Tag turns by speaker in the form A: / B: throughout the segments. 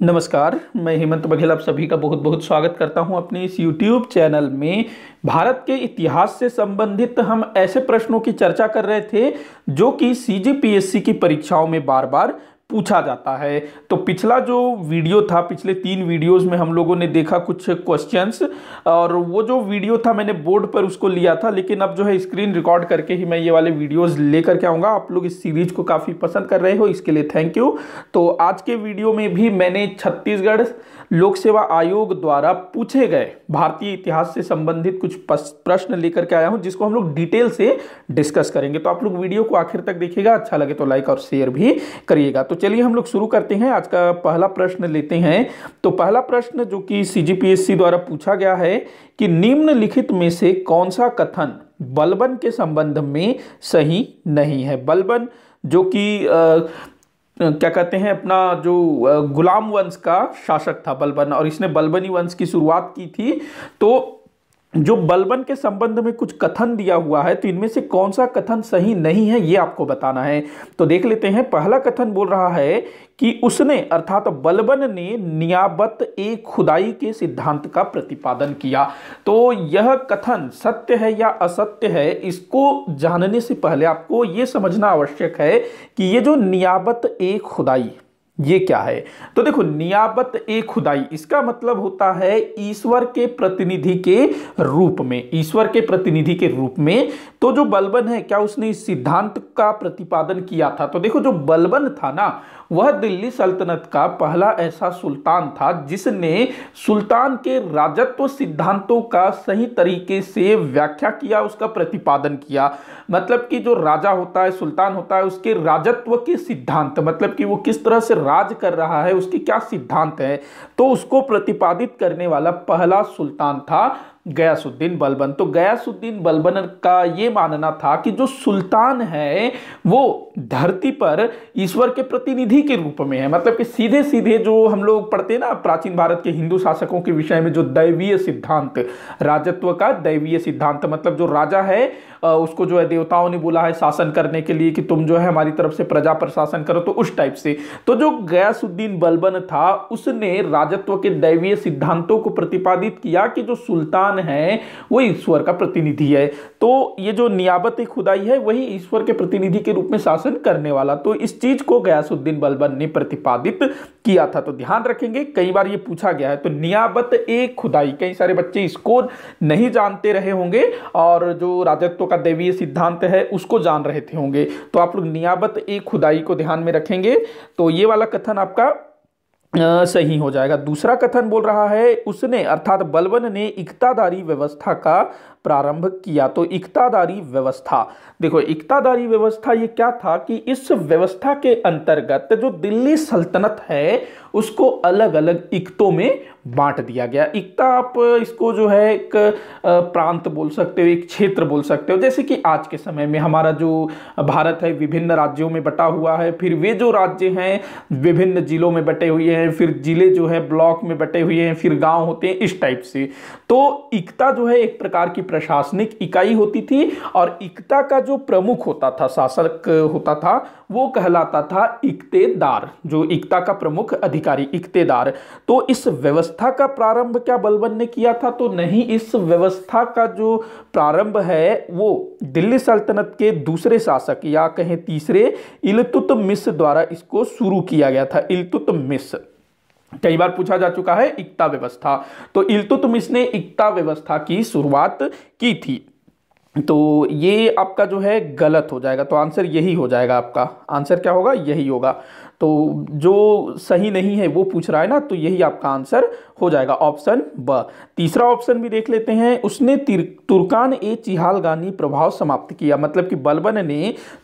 A: नमस्कार मैं हेमंत बघेल आप सभी का बहुत बहुत स्वागत करता हूं अपने इस YouTube चैनल में भारत के इतिहास से संबंधित हम ऐसे प्रश्नों की चर्चा कर रहे थे जो कि सी की परीक्षाओं में बार बार पूछा जाता है तो पिछला जो वीडियो था पिछले तीन वीडियोस में हम लोगों ने देखा कुछ क्वेश्चंस और वो जो वीडियो था मैंने बोर्ड पर उसको लिया था लेकिन अब जो है स्क्रीन रिकॉर्ड करके ही मैं ये वाले वीडियोस लेकर के आऊँगा आप लोग इस सीरीज को काफ़ी पसंद कर रहे हो इसके लिए थैंक यू तो आज के वीडियो में भी मैंने छत्तीसगढ़ लोक सेवा आयोग द्वारा पूछे गए भारतीय इतिहास से संबंधित कुछ प्रश्न लेकर के आया हूँ जिसको हम लोग डिटेल से डिस्कस करेंगे तो आप लोग वीडियो को आखिर तक देखिएगा अच्छा लगे तो लाइक और शेयर भी करिएगा तो चलिए हम लोग शुरू करते हैं आज का पहला प्रश्न लेते हैं तो पहला प्रश्न जो कि सीजीपीएससी द्वारा पूछा गया है कि निम्नलिखित में से कौन सा कथन बलबन के संबंध में सही नहीं है बलबन जो कि क्या कहते हैं अपना जो गुलाम वंश का शासक था बलबन और इसने बलबनी वंश की शुरुआत की थी तो जो बलबन के संबंध में कुछ कथन दिया हुआ है तो इनमें से कौन सा कथन सही नहीं है ये आपको बताना है तो देख लेते हैं पहला कथन बोल रहा है कि उसने अर्थात बलबन ने नियाबत ए खुदाई के सिद्धांत का प्रतिपादन किया तो यह कथन सत्य है या असत्य है इसको जानने से पहले आपको ये समझना आवश्यक है कि ये जो नियाबत ए खुदाई ये क्या है तो देखो नियाबत ए खुदाई इसका मतलब होता है ईश्वर के प्रतिनिधि के रूप में ईश्वर के प्रतिनिधि के रूप में तो जो बलबन है क्या उसने इस सिद्धांत का प्रतिपादन किया था तो देखो जो बलबन था ना वह दिल्ली सल्तनत का पहला ऐसा सुल्तान था जिसने सुल्तान के राजत्व सिद्धांतों का सही तरीके से व्याख्या किया उसका प्रतिपादन किया मतलब कि जो राजा होता है सुल्तान होता है उसके राजत्व के सिद्धांत मतलब कि वो किस तरह से राज कर रहा है उसके क्या सिद्धांत है तो उसको प्रतिपादित करने वाला पहला सुल्तान था गयासुद्दीन बलबन तो गयासुद्दीन बलबन का ये मानना था कि जो सुल्तान है वो धरती पर ईश्वर के प्रतिनिधि के रूप में है मतलब कि सीधे सीधे जो हम लोग पढ़ते हैं ना प्राचीन भारत के हिंदू शासकों के विषय में जो दैवीय सिद्धांत राजत्व का दैवीय सिद्धांत मतलब जो राजा है उसको जो है देवताओं ने बोला है शासन करने के लिए कि तुम जो है हमारी तरफ से प्रजा पर शासन करो तो उस टाइप से तो जो गयासुद्दीन बलबन था उसने राजत्व के दैवीय सिद्धांतों को प्रतिपादित किया कि जो सुल्तान इंसान है वो ईश्वर का प्रतिनिधि है तो ये जो नियाबत खुदाई है वही ईश्वर के प्रतिनिधि के रूप में शासन करने वाला तो इस चीज़ को गयासुद्दीन बलबन ने प्रतिपादित किया था तो ध्यान रखेंगे कई बार ये पूछा गया है तो नियाबत ए खुदाई कई सारे बच्चे इसको नहीं जानते रहे होंगे और जो राजत्व का देवीय सिद्धांत है उसको जान रहे थे होंगे तो आप लोग नियाबत ए खुदाई को ध्यान में रखेंगे तो ये वाला कथन आपका सही हो जाएगा दूसरा कथन बोल रहा है उसने अर्थात बलबन ने इकतादारी व्यवस्था का प्रारंभ किया तो इकतादारी व्यवस्था देखो इकतादारी व्यवस्था ये क्या था कि इस व्यवस्था के अंतर्गत जो दिल्ली सल्तनत है उसको अलग अलग इकतों में बांट दिया गया एकता तो आप इसको जो है एक प्रांत बोल सकते हो एक क्षेत्र बोल सकते हो जैसे कि आज के समय में हमारा जो भारत है विभिन्न राज्यों में बटा हुआ है फिर वे जो राज्य हैं विभिन्न जिलों में बटे हुए हैं फिर जिले जो है ब्लॉक में बटे हुए हैं फिर गांव होते हैं इस टाइप से तो एकता जो है एक प्रकार की प्रशासनिक इकाई होती थी और एकता का जो प्रमुख होता था शासक होता था वो कहलाता था इकतेदार जो एकता का प्रमुख अधिकारी इकतेदार तो इस व्यवस्था व्यवस्था का प्रारंभ क्या बलबन ने किया था तो नहीं इस व्यवस्था का जो प्रारंभ है वो दिल्ली सल्तनत के दूसरे शासक या कहें तीसरे इलतुत मिस द्वारा इसको शुरू किया गया था इलतुत मिस कई बार पूछा जा चुका है एकता व्यवस्था तो इलतुत मिस ने एकता व्यवस्था की शुरुआत की थी तो ये आपका जो है गलत हो जाएगा तो आंसर यही हो जाएगा आपका आंसर क्या होगा यही होगा तो जो सही नहीं है वो पूछ रहा है ना तो यही आपका आंसर हो जाएगा ऑप्शन ब तीसरा ऑप्शन भी देख लेते हैं उसने तुर्कान ए चिहाल गानी प्रभाव समाप्त किया मतलब कि बलबन ने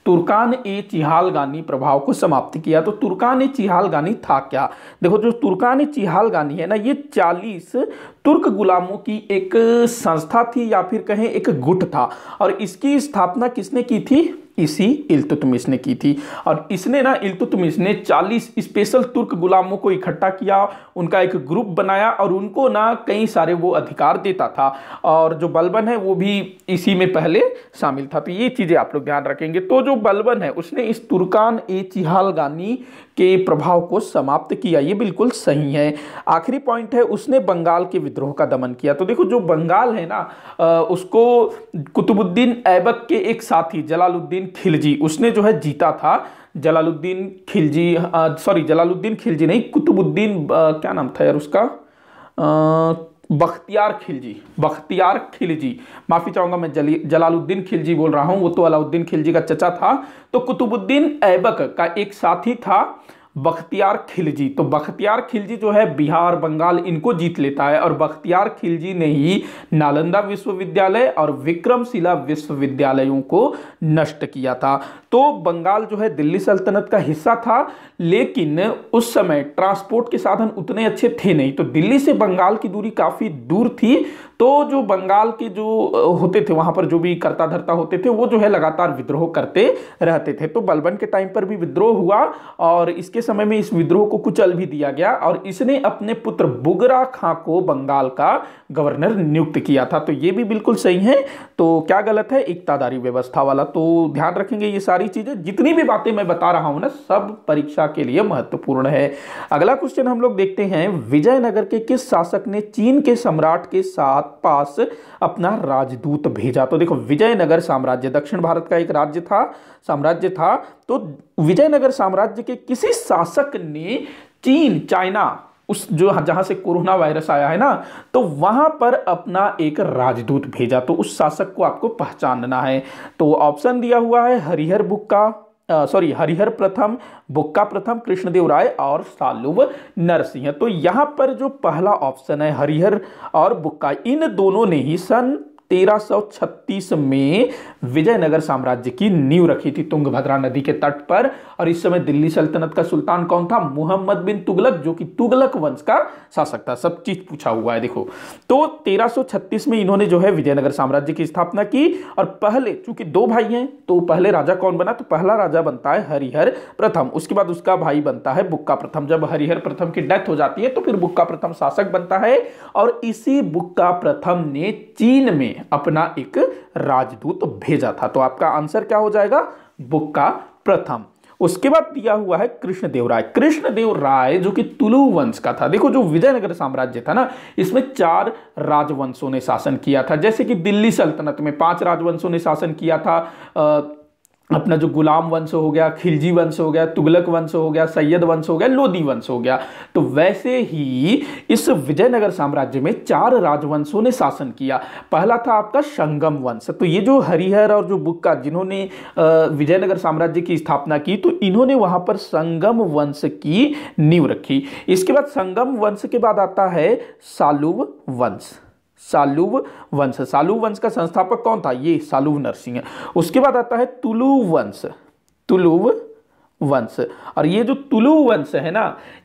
A: तुर्कान ए चिहाल गानी प्रभाव को समाप्त किया तो तुर्कान ए चिहाल गानी था क्या देखो जो तुर्कान ए चिहाल गानी है ना ये चालीस तुर्क गुलामों की एक संस्था थी या फिर कहें एक गुट था और इसकी स्थापना किसने की थी इसी इल्तुतमिश ने की थी और इसने ना इल्तुतमिश ने 40 स्पेशल तुर्क गुलामों को इकट्ठा किया उनका एक ग्रुप बनाया और उनको ना कई सारे वो अधिकार देता था और जो बलबन है वो भी इसी में पहले शामिल था तो ये चीज़ें आप लोग ध्यान रखेंगे तो जो बलबन है उसने इस तुर्कान ए चिहालगानी के प्रभाव को समाप्त किया ये बिल्कुल सही है आखिरी पॉइंट है उसने बंगाल के विद्रोह का दमन किया तो देखो जो बंगाल है ना उसको कुतुबुद्दीन ऐबक के एक साथी जलालुद्दीन खिलजी उसने जो है जीता था जलालुद्दीन खिलजी सॉरी जलालुद्दीन खिलजी नहीं कुतुबुद्दीन क्या नाम था यार उसका आ, बख्तियार खिलजी बख्तियार खिलजी माफ़ी चाहूंगा मैं जलालुद्दीन खिलजी बोल रहा हूं वो तो अलाउद्दीन खिलजी का चचा था तो कुतुबुद्दीन ऐबक का एक साथी था बख्तियार खिलजी तो बख्तियार खिलजी जो है बिहार बंगाल इनको जीत लेता है और बख्तियार खिलजी ने ही नालंदा विश्वविद्यालय और विक्रमशिला विश्वविद्यालयों को नष्ट किया था तो बंगाल जो है दिल्ली सल्तनत का हिस्सा था लेकिन उस समय ट्रांसपोर्ट के साधन उतने अच्छे थे नहीं तो दिल्ली से बंगाल की दूरी काफ़ी दूर थी तो जो बंगाल के जो होते थे वहां पर जो भी करता धरता होते थे वो जो है लगातार विद्रोह करते रहते थे तो बलबन के टाइम पर भी विद्रोह हुआ और इसके समय में इस विद्रोह को कुचल भी दिया गया और इसने अपने पुत्र बुगरा खां को बंगाल का गवर्नर नियुक्त किया था तो ये भी बिल्कुल सही है तो क्या गलत है एकतादारी व्यवस्था वाला तो ध्यान रखेंगे ये सारी चीज़ें जितनी भी बातें मैं बता रहा हूँ ना सब परीक्षा के लिए महत्वपूर्ण है अगला क्वेश्चन हम लोग देखते हैं विजयनगर के किस शासक ने चीन के सम्राट के साथ पास अपना राजदूत भेजा तो देखो विजयनगर साम्राज्य दक्षिण भारत का एक राज्य था साम्राज्य था तो विजयनगर साम्राज्य के किसी शासक ने चीन चाइना उस जो जहां से कोरोना वायरस आया है ना तो वहां पर अपना एक राजदूत भेजा तो उस शासक को आपको पहचानना है तो ऑप्शन दिया हुआ है हरिहर बुक का सॉरी हरिहर प्रथम बुक्का प्रथम कृष्णदेव राय और सालुव नरसिंह तो यहाँ पर जो पहला ऑप्शन है हरिहर और बुक्का इन दोनों ने ही सन 1336 में विजयनगर साम्राज्य की नींव रखी थी तुंगभद्रा नदी के तट पर और इस समय दिल्ली सल्तनत का सुल्तान कौन था मुहम्मद बिन तुगलक जो कि तुगलक वंश का शासक था सब चीज पूछा हुआ है देखो तो 1336 में इन्होंने जो है विजयनगर साम्राज्य की स्थापना की और पहले चूंकि दो भाई हैं तो पहले राजा कौन बना तो पहला राजा बनता है हरिहर प्रथम उसके बाद उसका भाई बनता है बुक्का प्रथम जब हरिहर प्रथम की डेथ हो जाती है तो फिर बुक्का प्रथम शासक बनता है और इसी बुक्का प्रथम ने चीन में अपना एक राजदूत भेजा था तो आपका आंसर क्या हो जाएगा बुक का प्रथम उसके बाद दिया हुआ है कृष्णदेव राय कृष्णदेव राय जो कि तुलु वंश का था देखो जो विजयनगर साम्राज्य था ना इसमें चार राजवंशों ने शासन किया था जैसे कि दिल्ली सल्तनत में पांच राजवंशों ने शासन किया था अपना जो गुलाम वंश हो गया खिलजी वंश हो गया तुगलक वंश हो गया सैयद वंश हो गया लोधी वंश हो गया तो वैसे ही इस विजयनगर साम्राज्य में चार राजवंशों ने शासन किया पहला था आपका संगम वंश तो ये जो हरिहर और जो बुक का जिन्होंने विजयनगर साम्राज्य की स्थापना की तो इन्होंने वहाँ पर संगम वंश की नींव रखी इसके बाद संगम वंश के बाद आता है सालुव वंश सालुव वंश सालुव वंश का संस्थापक कौन था ये सालुव नरसिंह उसके बाद आता है तुलु वंश तुलुव वंश और ये जो तुलु वंश है ना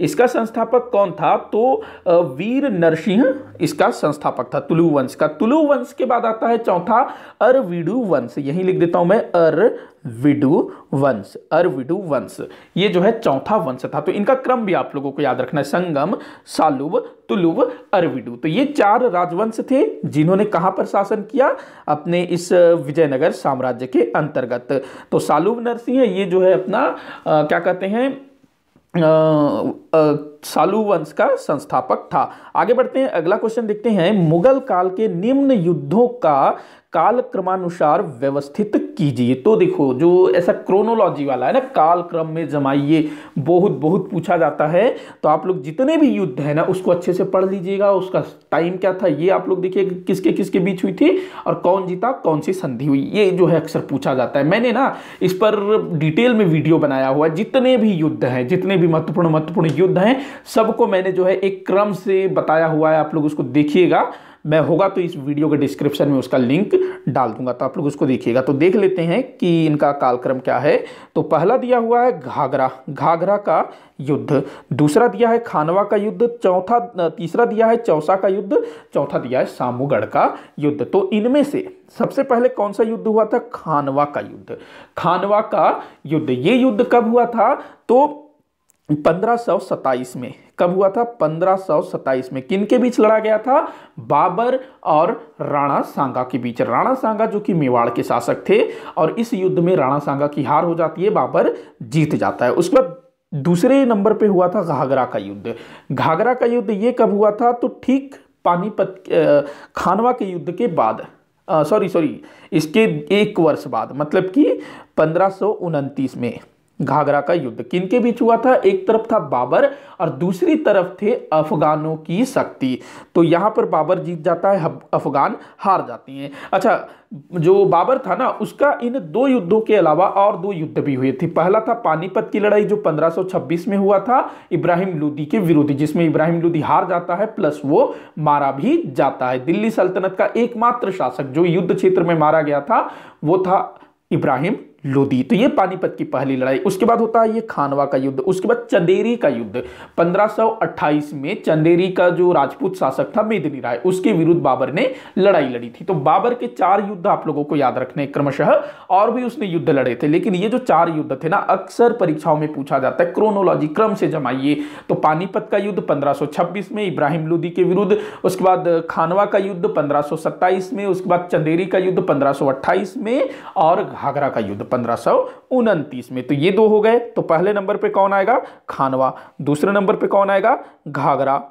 A: इसका संस्थापक कौन था तो वीर नरसिंह इसका संस्थापक था तुलु वंश का तुलु वंश के बाद आता है चौथा अरविडु वंश यही लिख देता हूं मैं अर विडु वंश अरविडु वंश ये जो है चौथा वंश था तो इनका क्रम भी आप लोगों को याद रखना है संगम सालुव तुलुव अरविडु तो ये चार राजवंश थे जिन्होंने कहाँ पर शासन किया अपने इस विजयनगर साम्राज्य के अंतर्गत तो सालुव नरसिंह ये जो है अपना आ, क्या कहते हैं सालू वंश का संस्थापक था आगे बढ़ते हैं अगला क्वेश्चन देखते हैं मुगल काल के निम्न युद्धों का काल क्रमानुसार व्यवस्थित कीजिए तो देखो जो ऐसा क्रोनोलॉजी वाला है ना काल क्रम में जमाइए बहुत बहुत पूछा जाता है तो आप लोग जितने भी युद्ध है ना उसको अच्छे से पढ़ लीजिएगा उसका टाइम क्या था ये आप लोग देखिए किसके किसके बीच हुई थी और कौन जीता कौन सी संधि हुई ये जो है अक्सर पूछा जाता है मैंने ना इस पर डिटेल में वीडियो बनाया हुआ है जितने भी युद्ध हैं जितने भी महत्वपूर्ण महत्वपूर्ण युद्ध हैं सबको मैंने जो है एक क्रम से बताया हुआ है आप लोग उसको देखिएगा मैं होगा तो इस वीडियो के डिस्क्रिप्शन में उसका लिंक डाल दूंगा तो आप लोग उसको देखिएगा तो देख लेते हैं कि इनका कालक्रम क्या है तो पहला दिया हुआ है घाघरा घाघरा का युद्ध दूसरा दिया है खानवा का युद्ध चौथा तीसरा दिया है चौसा का युद्ध चौथा दिया है सामूगढ़ का युद्ध तो इनमें से सबसे पहले कौन सा युद्ध हुआ था खानवा का युद्ध खानवा का युद्ध ये युद्ध कब हुआ था तो पंद्रह में कब हुआ था पंद्रह में किन के बीच लड़ा गया था बाबर और राणा सांगा के बीच राणा सांगा जो कि मेवाड़ के शासक थे और इस युद्ध में राणा सांगा की हार हो जाती है बाबर जीत जाता है उसके बाद दूसरे नंबर पे हुआ था घाघरा का युद्ध घाघरा का युद्ध ये कब हुआ था तो ठीक पानीपत खानवा के युद्ध के बाद सॉरी सॉरी इसके एक वर्ष बाद मतलब कि पंद्रह में घाघरा का युद्ध किन के बीच हुआ था एक तरफ था बाबर और दूसरी तरफ थे अफगानों की शक्ति तो यहाँ पर बाबर जीत जाता है अफगान हार जाती हैं अच्छा जो बाबर था ना उसका इन दो युद्धों के अलावा और दो युद्ध भी हुए थे पहला था पानीपत की लड़ाई जो 1526 में हुआ था इब्राहिम लूदी के विरोधी जिसमें इब्राहिम लूदी हार जाता है प्लस वो मारा भी जाता है दिल्ली सल्तनत का एकमात्र शासक जो युद्ध क्षेत्र में मारा गया था वो था इब्राहिम लोदी तो ये पानीपत की पहली लड़ाई उसके बाद होता है ये खानवा का युद्ध उसके बाद चंदेरी का युद्ध 1528 में चंदेरी का जो राजपूत शासक था मेदनी राय उसके विरुद्ध बाबर ने लड़ाई लड़ी थी तो बाबर के चार युद्ध आप लोगों को याद रखने क्रमशः और भी उसने युद्ध लड़े थे लेकिन ये जो चार युद्ध थे ना अक्सर परीक्षाओं में पूछा जाता है क्रोनोलॉजी क्रम से जमाइए तो पानीपत का युद्ध पंद्रह में इब्राहिम लुदी के विरुद्ध उसके बाद खानवा का युद्ध पंद्रह में उसके बाद चंदेरी का युद्ध पंद्रह में और घाघरा का युद्ध पंद्रह में तो ये दो हो गए तो पहले नंबर पे कौन आएगा खानवा दूसरे नंबर पे कौन आएगा घाघरा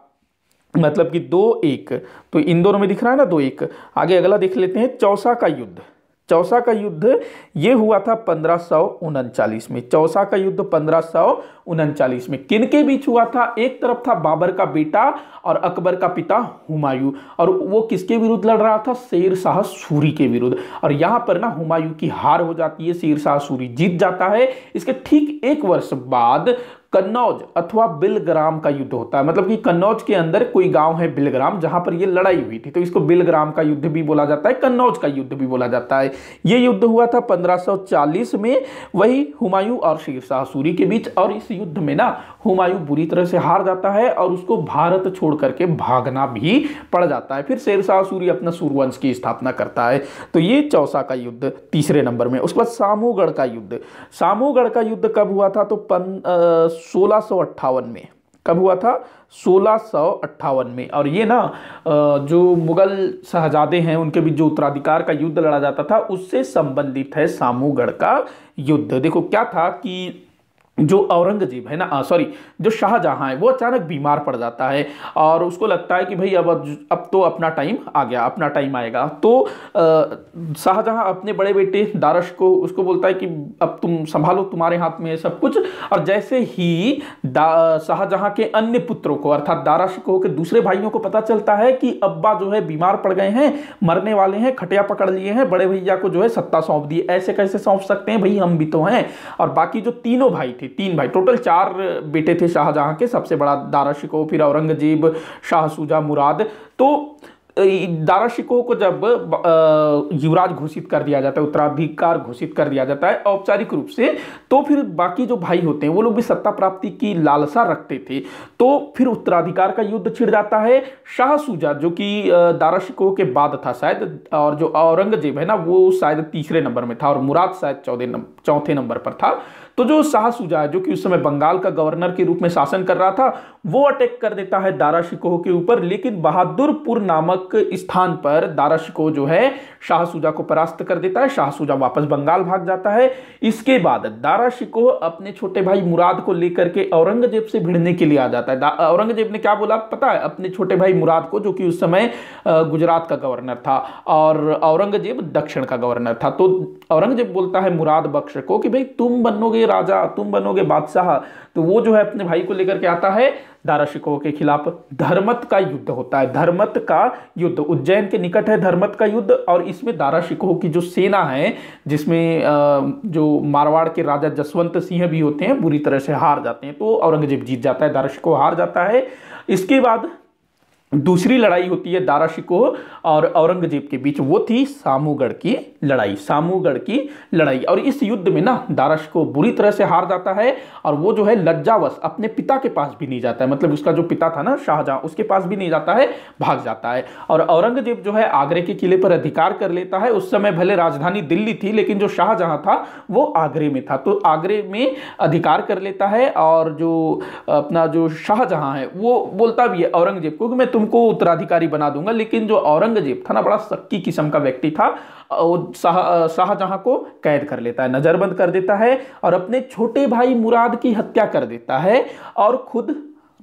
A: मतलब कि दो एक तो इन दोनों में दिख रहा है ना दो एक आगे अगला देख लेते हैं चौसा का युद्ध चौसा का युद्ध ये हुआ था पंद्रह में चौसा का युद्ध पंद्रह में किन के बीच हुआ था एक तरफ था बाबर का बेटा और अकबर का पिता हुमायूं और वो किसके विरुद्ध लड़ रहा था शेर शाह सूरी के विरुद्ध और यहाँ पर ना हुमायूं की हार हो जाती है शेर शाह सूरी जीत जाता है इसके ठीक एक वर्ष बाद कन्नौज अथवा बिलग्राम का युद्ध होता है मतलब कि कन्नौज के अंदर कोई गांव है बिलग्राम जहां पर ये लड़ाई हुई थी तो इसको बिलग्राम का युद्ध भी बोला जाता है कन्नौज का युद्ध भी बोला जाता है ये युद्ध हुआ था 1540 में वही हुमायूं और शेरशाह सूरी के बीच और इस युद्ध में ना हुमायूं बुरी तरह से हार जाता है और उसको भारत छोड़ करके भागना भी पड़ जाता है फिर शेरशाह सूरी अपना सूर्यवंश की स्थापना करता है तो ये चौसा का युद्ध तीसरे नंबर में उसके बाद सामूगढ़ का युद्ध सामूगढ़ का युद्ध कब हुआ था तो सोलह में कब हुआ था सोलह में और ये ना जो मुगल शहजादे हैं उनके बीच जो उत्तराधिकार का युद्ध लड़ा जाता था उससे संबंधित है सामूगढ़ का युद्ध देखो क्या था कि जो औरंगजेब है ना सॉरी जो शाहजहाँ है वो अचानक बीमार पड़ जाता है और उसको लगता है कि भाई अब अब तो अपना टाइम आ गया अपना टाइम आएगा तो शाहजहाँ अपने बड़े बेटे दारश को उसको बोलता है कि अब तुम संभालो तुम्हारे हाथ में सब कुछ और जैसे ही शाहजहाँ के अन्य पुत्रों को अर्थात दारश को के दूसरे भाइयों को पता चलता है कि अब्बा जो है बीमार पड़ गए हैं मरने वाले हैं खटिया पकड़ लिए हैं बड़े भैया को जो है सत्ता सौंप दी ऐसे कैसे सौंप सकते हैं भाई हम भी तो हैं और बाकी जो तीनों भाई थी तीन भाई टोटल चार बेटे थे शाहजहां के सबसे बड़ा दारा शिकोह फिर औरंगजेब शाह सुजा मुराद तो दारा शिकोह को जब युवराज घोषित कर दिया जाता है उत्तराधिकार घोषित कर दिया जाता है औपचारिक रूप से तो फिर बाकी जो भाई होते हैं वो लोग भी सत्ता प्राप्ति की लालसा रखते थे तो फिर उत्तराधिकार का युद्ध छिड़ जाता है शाह सुजा जो कि दारा शिकोह के बाद था शायद और जो औरंगजेब है ना वो शायद तीसरे नंबर में था और मुराद शायद चौदह चौथे नंबर पर था तो जो शाह सुजा जो कि उस समय बंगाल का गवर्नर के रूप में शासन कर रहा था वो अटैक कर देता है दारा शिकोह के ऊपर लेकिन बहादुरपुर नामक स्थान पर दारा शिकोह जो है शाहसुजा को परास्त कर देता है शाहसूजा वापस बंगाल भाग जाता है इसके बाद दारा शिकोह अपने छोटे भाई मुराद को लेकर के औरंगजेब से भिड़ने के लिए आ जाता है औरंगजेब ने क्या बोला पता है अपने छोटे भाई मुराद को जो कि उस समय गुजरात का गवर्नर था और औरंगजेब दक्षिण का गवर्नर था तो औरंगजेब बोलता है मुराद बख्श को कि भाई तुम बनोगे राजा तुम बनोगे बादशाह तो वो जो है अपने भाई को लेकर के आता है शिकोह के खिलाफ धर्मत का युद्ध होता है धर्मत का युद्ध उज्जैन के निकट है धर्मत का युद्ध और इसमें शिकोह की जो सेना है जिसमें जो मारवाड़ के राजा जसवंत सिंह भी होते हैं बुरी तरह से हार जाते हैं तो औरंगजेब जीत जाता है शिकोह हार जाता है इसके बाद दूसरी लड़ाई होती है दारा शिकोह और औरंगजेब के बीच वो थी सामूगढ़ की लड़ाई सामूगढ़ की लड़ाई और इस युद्ध में ना दारा शिकोह बुरी तरह से हार जाता है और वो जो है लज्जावश अपने पिता के पास भी नहीं जाता है मतलब उसका जो पिता था ना शाहजहां उसके पास भी नहीं जाता है भाग जाता है और औरंगजेब जो है आगरे के किले पर अधिकार कर लेता है उस समय भले राजधानी दिल्ली थी लेकिन जो शाहजहां था वो आगरे में था तो आगरे में अधिकार कर लेता है और जो अपना जो शाहजहां है वो बोलता भी है औरंगजेब को मैं तुम तुमको उत्तराधिकारी बना दूंगा लेकिन जो औरंगजेब था ना बड़ा सक्की किस्म का व्यक्ति था वो शाहजहां को कैद कर लेता है नज़रबंद कर देता है और अपने छोटे भाई मुराद की हत्या कर देता है और खुद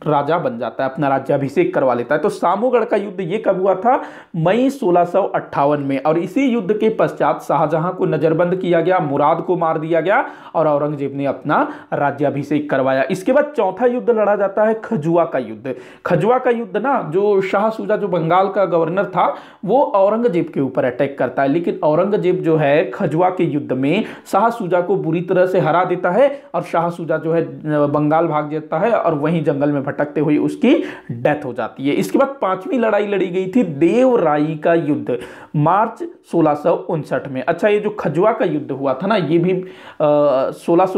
A: राजा बन जाता है अपना राज्याभिषेक करवा लेता है तो सामोगढ़ का युद्ध ये कब हुआ था मई सोलह में और इसी युद्ध के पश्चात शाहजहां को नजरबंद किया गया मुराद को मार दिया गया और औरंगजेब ने अपना राज्याभिषेक करवाया इसके बाद चौथा युद्ध लड़ा जाता है खजुआ का युद्ध खजुआ का युद्ध ना जो शाह सूजा जो बंगाल का गवर्नर था वो औरंगजेब के ऊपर अटैक करता है लेकिन औरंगजेब जो है खजुआ के युद्ध में शाह सूजा को बुरी तरह से हरा देता है और शाह सूजा जो है बंगाल भाग जाता है और वहीं जंगल में भटकते हुए उसकी डेथ हो जाती है इसके बाद पांचवी लड़ाई लड़ी गई थी देवराई का युद्ध मार्च सोलह में अच्छा ये जो खजुआ का युद्ध हुआ था ना ये भी सोलह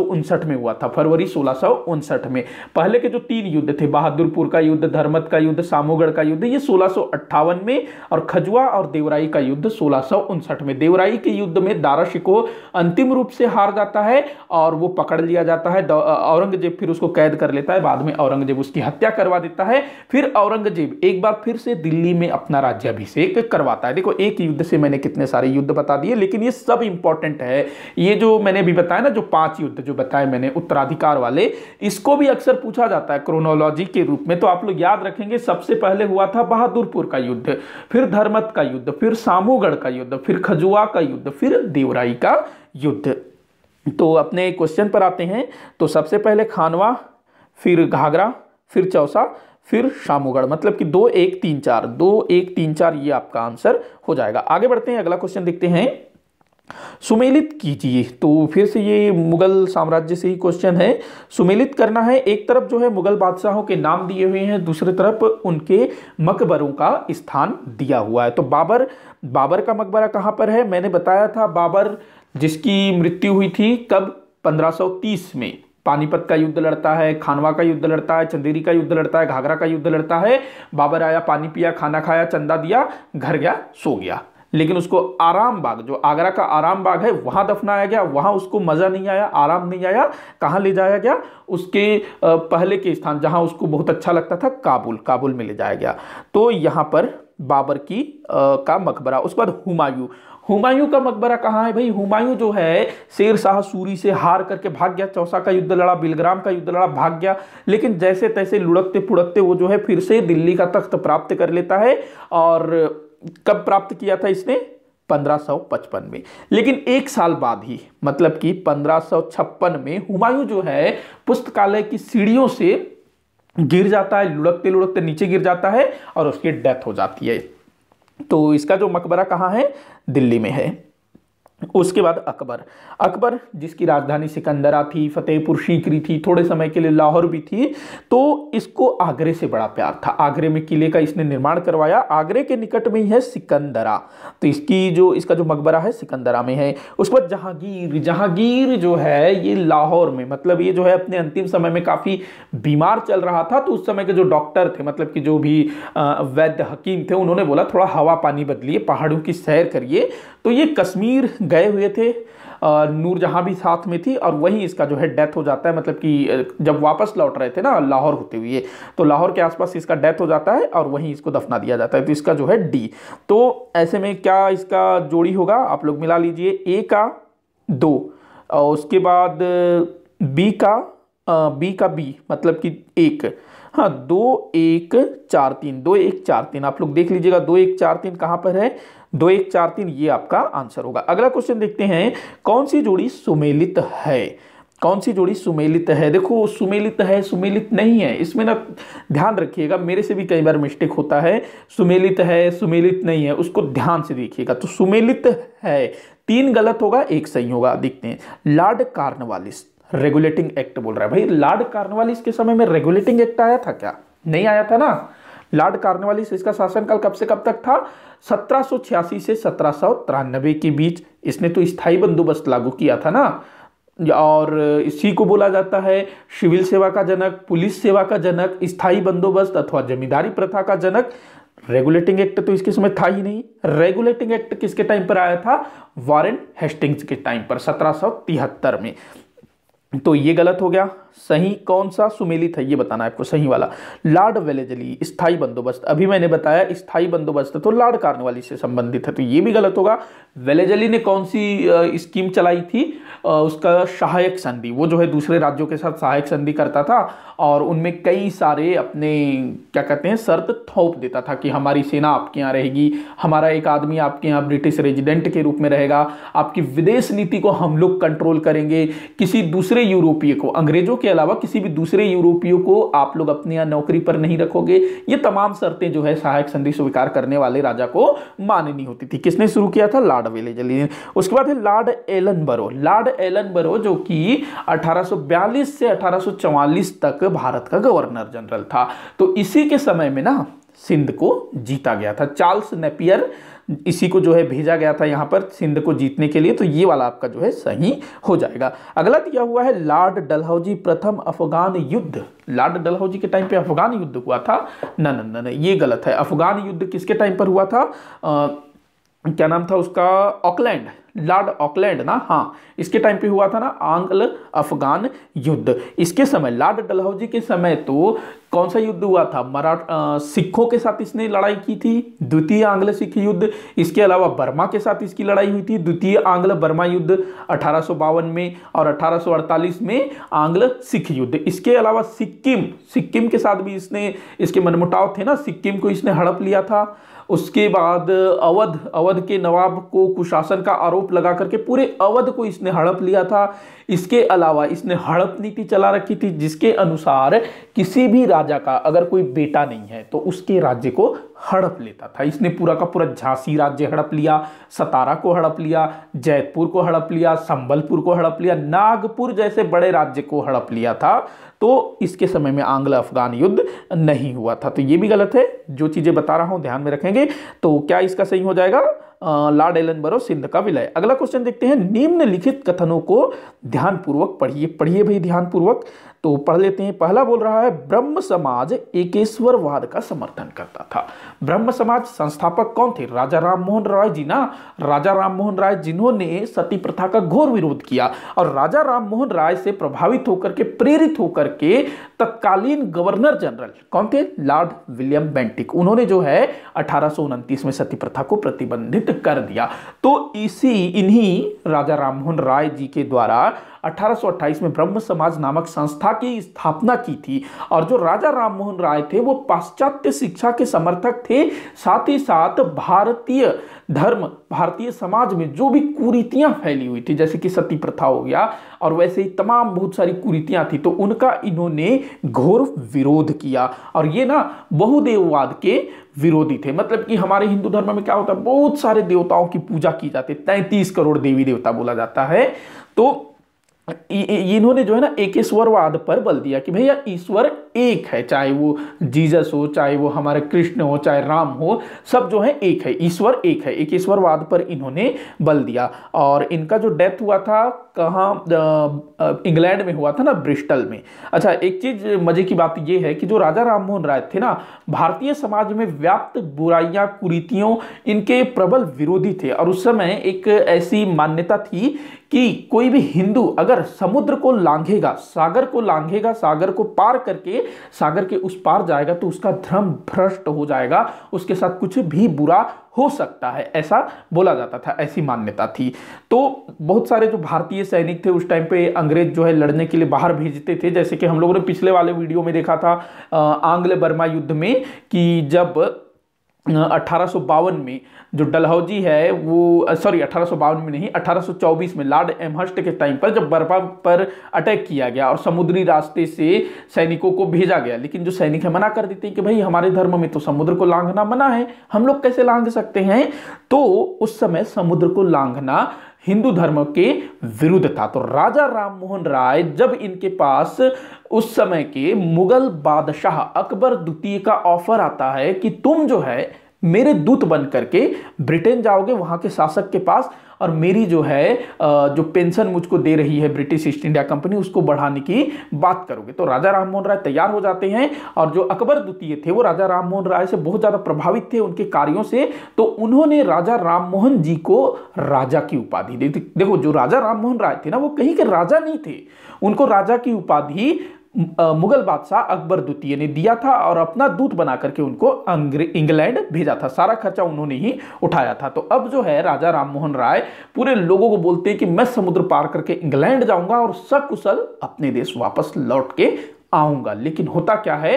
A: में हुआ था फरवरी सोलह में पहले के जो तीन युद्ध थे बहादुरपुर का युद्ध धर्मत का युद्ध सामोगढ़ का युद्ध ये सोलह में और खजुआ और देवराई का युद्ध सोलह में देवराई के युद्ध में दारा शिको अंतिम रूप से हार जाता है और वो पकड़ लिया जाता है औरंगजेब फिर उसको कैद कर लेता है बाद में औरंगजेब उसकी हत्या करवा देता है फिर औरंगजेब एक बार फिर से दिल्ली में अपना राज्याभिषेक करवाता है देखो एक युद्ध से मैंने कितने इतने सारे युद्ध बता दिए लेकिन ये सब इंपॉर्टेंट है ये जो मैंने अभी बताया ना जो पांच युद्ध जो बताए मैंने उत्तराधिकार वाले इसको भी अक्सर पूछा जाता है क्रोनोलॉजी के रूप में तो आप लोग याद रखेंगे सबसे पहले हुआ था बहादुरपुर का युद्ध फिर धर्मत का युद्ध फिर सामूगढ़ का युद्ध फिर खजुआ का युद्ध फिर देवराई का युद्ध तो अपने क्वेश्चन पर आते हैं तो सबसे पहले खानवा फिर घाघरा फिर चौसा फिर शामुगढ़ मतलब कि दो एक तीन चार दो एक तीन चार ये आपका आंसर हो जाएगा आगे बढ़ते हैं अगला क्वेश्चन देखते हैं सुमेलित कीजिए तो फिर से ये मुगल साम्राज्य से ही क्वेश्चन है सुमेलित करना है एक तरफ जो है मुगल बादशाहों के नाम दिए हुए हैं दूसरी तरफ उनके मकबरों का स्थान दिया हुआ है तो बाबर बाबर का मकबरा कहाँ पर है मैंने बताया था बाबर जिसकी मृत्यु हुई थी कब 1530 में पानीपत का युद्ध लड़ता है खानवा का युद्ध लड़ता है चंदेरी का युद्ध लड़ता है घाघरा का युद्ध लड़ता है बाबर आया पानी पिया खाना खाया चंदा दिया घर गया सो गया लेकिन उसको आराम बाग जो आगरा का आराम बाग है वहाँ दफनाया गया वहाँ उसको मज़ा नहीं आया आराम नहीं आया कहाँ ले जाया गया उसके पहले के स्थान जहाँ उसको बहुत अच्छा लगता था काबुल काबुल में ले जाया गया तो यहाँ पर बाबर की आ, का मकबरा उसके बाद हुमायूं हुमायूं का मकबरा कहाँ है भाई हुमायूं जो है शेर शाह सूरी से हार करके भाग गया चौसा का युद्ध लड़ा बिलग्राम का युद्ध लड़ा भाग गया लेकिन जैसे तैसे लुढ़कते पुड़कते वो जो है फिर से दिल्ली का तख्त प्राप्त कर लेता है और कब प्राप्त किया था इसने 1555 में लेकिन एक साल बाद ही मतलब कि 1556 में हुमायूं जो है पुस्तकालय की सीढ़ियों से गिर जाता है लुढ़कते लुढ़कते नीचे गिर जाता है और उसकी डेथ हो जाती है तो इसका जो मकबरा कहाँ है दिल्ली में है उसके बाद अकबर अकबर जिसकी राजधानी सिकंदरा थी फतेहपुर सीकरी थी थोड़े समय के लिए लाहौर भी थी तो इसको आगरे से बड़ा प्यार था आगरे में किले का इसने निर्माण करवाया आगरे के निकट में ही है सिकंदरा तो इसकी जो इसका जो मकबरा है सिकंदरा में है उसके बाद जहांगीर जहांगीर जो है ये लाहौर में मतलब ये जो है अपने अंतिम समय में काफ़ी बीमार चल रहा था तो उस समय के जो डॉक्टर थे मतलब कि जो भी वैद्य हकीम थे उन्होंने बोला थोड़ा हवा पानी बदलिए पहाड़ों की सैर करिए तो ये कश्मीर गए हुए थे नूरजहाँ भी साथ में थी और वहीं इसका जो है डेथ हो जाता है मतलब कि जब वापस लौट रहे थे ना लाहौर होते हुए तो लाहौर के आसपास इसका डेथ हो जाता है और वहीं इसको दफना दिया जाता है तो इसका जो है डी तो ऐसे में क्या इसका जोड़ी होगा आप लोग मिला लीजिए ए का दो और उसके बाद बी का बी का बी मतलब कि एक हाँ दो एक चार तीन दो एक चार तीन आप लोग देख लीजिएगा दो एक चार तीन कहाँ पर है दो एक चार तीन ये आपका आंसर होगा अगला क्वेश्चन देखते हैं कौन सी जोड़ी सुमेलित है कौन सी जोड़ी सुमेलित है देखो सुमेलित है सुमेलित नहीं है इसमें ना ध्यान रखिएगा मेरे से भी कई बार मिस्टेक होता है सुमेलित है सुमेलित नहीं है उसको ध्यान से देखिएगा तो सुमेलित है तीन गलत होगा एक सही होगा देखते हैं लार्ड कार्नवालिस रेगुलेटिंग एक्ट बोल रहा है भाई लार्ड कार्नवालिस के समय में रेगुलेटिंग एक्ट आया था क्या नहीं आया था ना लॉर्ड कार्नवालिस इसका शासनकाल कब से कब तक था सत्रह से सत्रह के बीच इसने तो स्थायी बंदोबस्त लागू किया था ना और इसी को बोला जाता है सिविल सेवा का जनक पुलिस सेवा का जनक स्थायी बंदोबस्त अथवा जमींदारी प्रथा का जनक रेगुलेटिंग एक्ट तो इसके समय था ही नहीं रेगुलेटिंग एक्ट किसके टाइम पर आया था वारेन हेस्टिंग्स के टाइम पर सत्रह में तो ये गलत हो गया सही कौन सा सुमेलित है ये बताना है आपको सही वाला लाड वेलेजली स्थाई बंदोबस्त अभी मैंने बताया स्थाई बंदोबस्त तो लाड कार्नवाली से संबंधित है तो ये भी गलत होगा वेलेजली ने कौन सी स्कीम चलाई थी उसका सहायक संधि वो जो है दूसरे राज्यों के साथ सहायक संधि करता था और उनमें कई सारे अपने क्या कहते हैं शर्त थोप देता था कि हमारी सेना आपके यहाँ रहेगी हमारा एक आदमी आपके यहाँ ब्रिटिश रेजिडेंट के रूप में रहेगा आपकी विदेश नीति को हम लोग कंट्रोल करेंगे किसी दूसरे यूरोपीय को अंग्रेजों के अलावा किसी भी दूसरे यूरोपियों को आप लोग अपने यहाँ नौकरी पर नहीं रखोगे ये तमाम शर्तें जो है सहायक संधि स्वीकार करने वाले राजा को माननी होती थी किसने शुरू किया था लॉर्ड वेले उसके बाद है lord Ellenborough lord Ellenborough जो कि 1842 से 1844 तक भारत का गवर्नर जनरल था तो इसी के समय में ना सिंध को जीता गया था चार्ल्स नेपियर इसी को जो है भेजा गया था यहाँ पर सिंध को जीतने के लिए तो ये वाला आपका जो है सही हो जाएगा अगला दिया हुआ है लॉर्ड डलहौजी प्रथम अफगान युद्ध लॉर्ड डलहौजी के टाइम पे अफगान युद्ध हुआ था न न न ये गलत है अफगान युद्ध किसके टाइम पर हुआ था आ, क्या नाम था उसका ऑकलैंड लॉर्ड ऑकलैंड ना हाँ इसके टाइम पे हुआ था ना आंग्ल अफगान युद्ध इसके समय लॉर्ड डलहौजी के समय तो कौन सा युद्ध हुआ था मराठ सिखों के साथ इसने लड़ाई की थी द्वितीय आंग्ल सिख युद्ध इसके अलावा बर्मा के साथ इसकी लड़ाई हुई थी द्वितीय आंग्ल बर्मा युद्ध अठारह में और अठारह में आंग्ल सिख युद्ध इसके अलावा सिक्किम सिक्किम के साथ भी इसने इसके मनमुटाव थे ना सिक्किम को इसने हड़प लिया था उसके बाद अवध अवध के नवाब को कुशासन का आरोप लगा करके पूरे अवध को इसने हड़प लिया था इसके अलावा इसने हड़प नीति चला रखी थी जिसके अनुसार किसी भी राजा का अगर कोई बेटा नहीं है तो उसके राज्य को हड़प लेता था इसने पूरा का पूरा झांसी राज्य हड़प लिया सतारा को हड़प लिया जयपुर को हड़प लिया संबलपुर को हड़प लिया नागपुर जैसे बड़े राज्य को हड़प लिया था तो इसके समय में आंग्ल अफगान युद्ध नहीं हुआ था तो ये भी गलत है जो चीज़ें बता रहा हूँ ध्यान में रखेंगे तो क्या इसका सही हो जाएगा लॉर्ड एलन बरो सिंध का विलय अगला क्वेश्चन देखते हैं निम्नलिखित कथनों को ध्यानपूर्वक पढ़िए पढ़िए भाई ध्यानपूर्वक तो पढ़ लेते हैं पहला बोल रहा है ब्रह्म समाज एकेश्वरवाद का समर्थन करता था ब्रह्म समाज संस्थापक कौन थे राजा राम मोहन राय जी ना राजा राम मोहन राय जिन्होंने सती प्रथा का घोर विरोध किया और राजा राम मोहन राय से प्रभावित होकर के प्रेरित होकर के तत्कालीन गवर्नर जनरल कौन थे लॉर्ड विलियम बेंटिक उन्होंने जो है अठारह में सती प्रथा को प्रतिबंधित कर दिया तो इसी इन्हीं राजा राममोहन राय जी के द्वारा 1828 में ब्रह्म समाज नामक संस्था की स्थापना की थी और जो राजा राम मोहन राय थे वो पाश्चात्य शिक्षा के समर्थक थे साथ ही साथ भारतीय धर्म भारतीय समाज में जो भी कुरीतियां फैली हुई थी जैसे कि सती प्रथा हो गया और वैसे ही तमाम बहुत सारी कुरीतियां थी तो उनका इन्होंने घोर विरोध किया और ये ना बहुदेववाद के विरोधी थे मतलब कि हमारे हिंदू धर्म में क्या होता है बहुत सारे देवताओं की पूजा की जाती है तैंतीस करोड़ देवी देवता बोला जाता है तो इन्होंने जो है ना एकेश्वरवाद पर बल दिया कि भैया ईश्वर एक है चाहे वो जीजस हो चाहे वो हमारे कृष्ण हो चाहे राम हो सब जो है एक है ईश्वर एक है एकेश्वरवाद पर इन्होंने बल दिया और इनका जो डेथ हुआ था कहाँ इंग्लैंड में हुआ था ना ब्रिस्टल में अच्छा एक चीज मजे की बात यह है कि जो राजा राममोहन राय थे ना भारतीय समाज में व्याप्त बुराइयां कुरीतियों इनके प्रबल विरोधी थे और उस समय एक ऐसी मान्यता थी कि कोई भी हिंदू अगर समुद्र को लांघेगा सागर को लांघेगा सागर को पार करके सागर के उस पार जाएगा तो उसका धर्म भ्रष्ट हो जाएगा उसके साथ कुछ भी बुरा हो सकता है ऐसा बोला जाता था ऐसी मान्यता थी तो बहुत सारे जो भारतीय सैनिक थे उस टाइम पे अंग्रेज जो है लड़ने के लिए बाहर भेजते थे जैसे कि हम लोगों ने पिछले वाले वीडियो में देखा था आंग्ल बर्मा युद्ध में कि जब अठारह में जो डलहौजी है वो सॉरी अठारह में नहीं 1824 में लॉर्ड एमहर्स्ट के टाइम पर जब बर्फा पर अटैक किया गया और समुद्री रास्ते से सैनिकों को भेजा गया लेकिन जो सैनिक है मना कर देते हैं कि भाई हमारे धर्म में तो समुद्र को लांघना मना है हम लोग कैसे लांघ सकते हैं तो उस समय समुद्र को लांघना हिंदू धर्म के विरुद्ध था तो राजा राम मोहन राय जब इनके पास उस समय के मुगल बादशाह अकबर द्वितीय का ऑफर आता है कि तुम जो है मेरे दूत बन करके ब्रिटेन जाओगे वहाँ के शासक के पास और मेरी जो है जो पेंशन मुझको दे रही है ब्रिटिश ईस्ट इंडिया कंपनी उसको बढ़ाने की बात करोगे तो राजा राममोहन राय तैयार हो जाते हैं और जो अकबर द्वितीय थे वो राजा राममोहन राय से बहुत ज़्यादा प्रभावित थे उनके कार्यों से तो उन्होंने राजा राममोहन जी को राजा की उपाधि दी देखो जो राजा राममोहन राय थे ना वो कहीं के राजा नहीं थे उनको राजा की उपाधि मुगल बादशाह अकबर द्वितीय ने दिया था और अपना दूत बना करके उनको इंग्लैंड भेजा था सारा खर्चा उन्होंने ही उठाया था तो अब जो है राजा राममोहन राय पूरे लोगों को बोलते हैं कि मैं समुद्र पार करके इंग्लैंड जाऊंगा और सकुशल अपने देश वापस लौट के आऊंगा लेकिन होता क्या है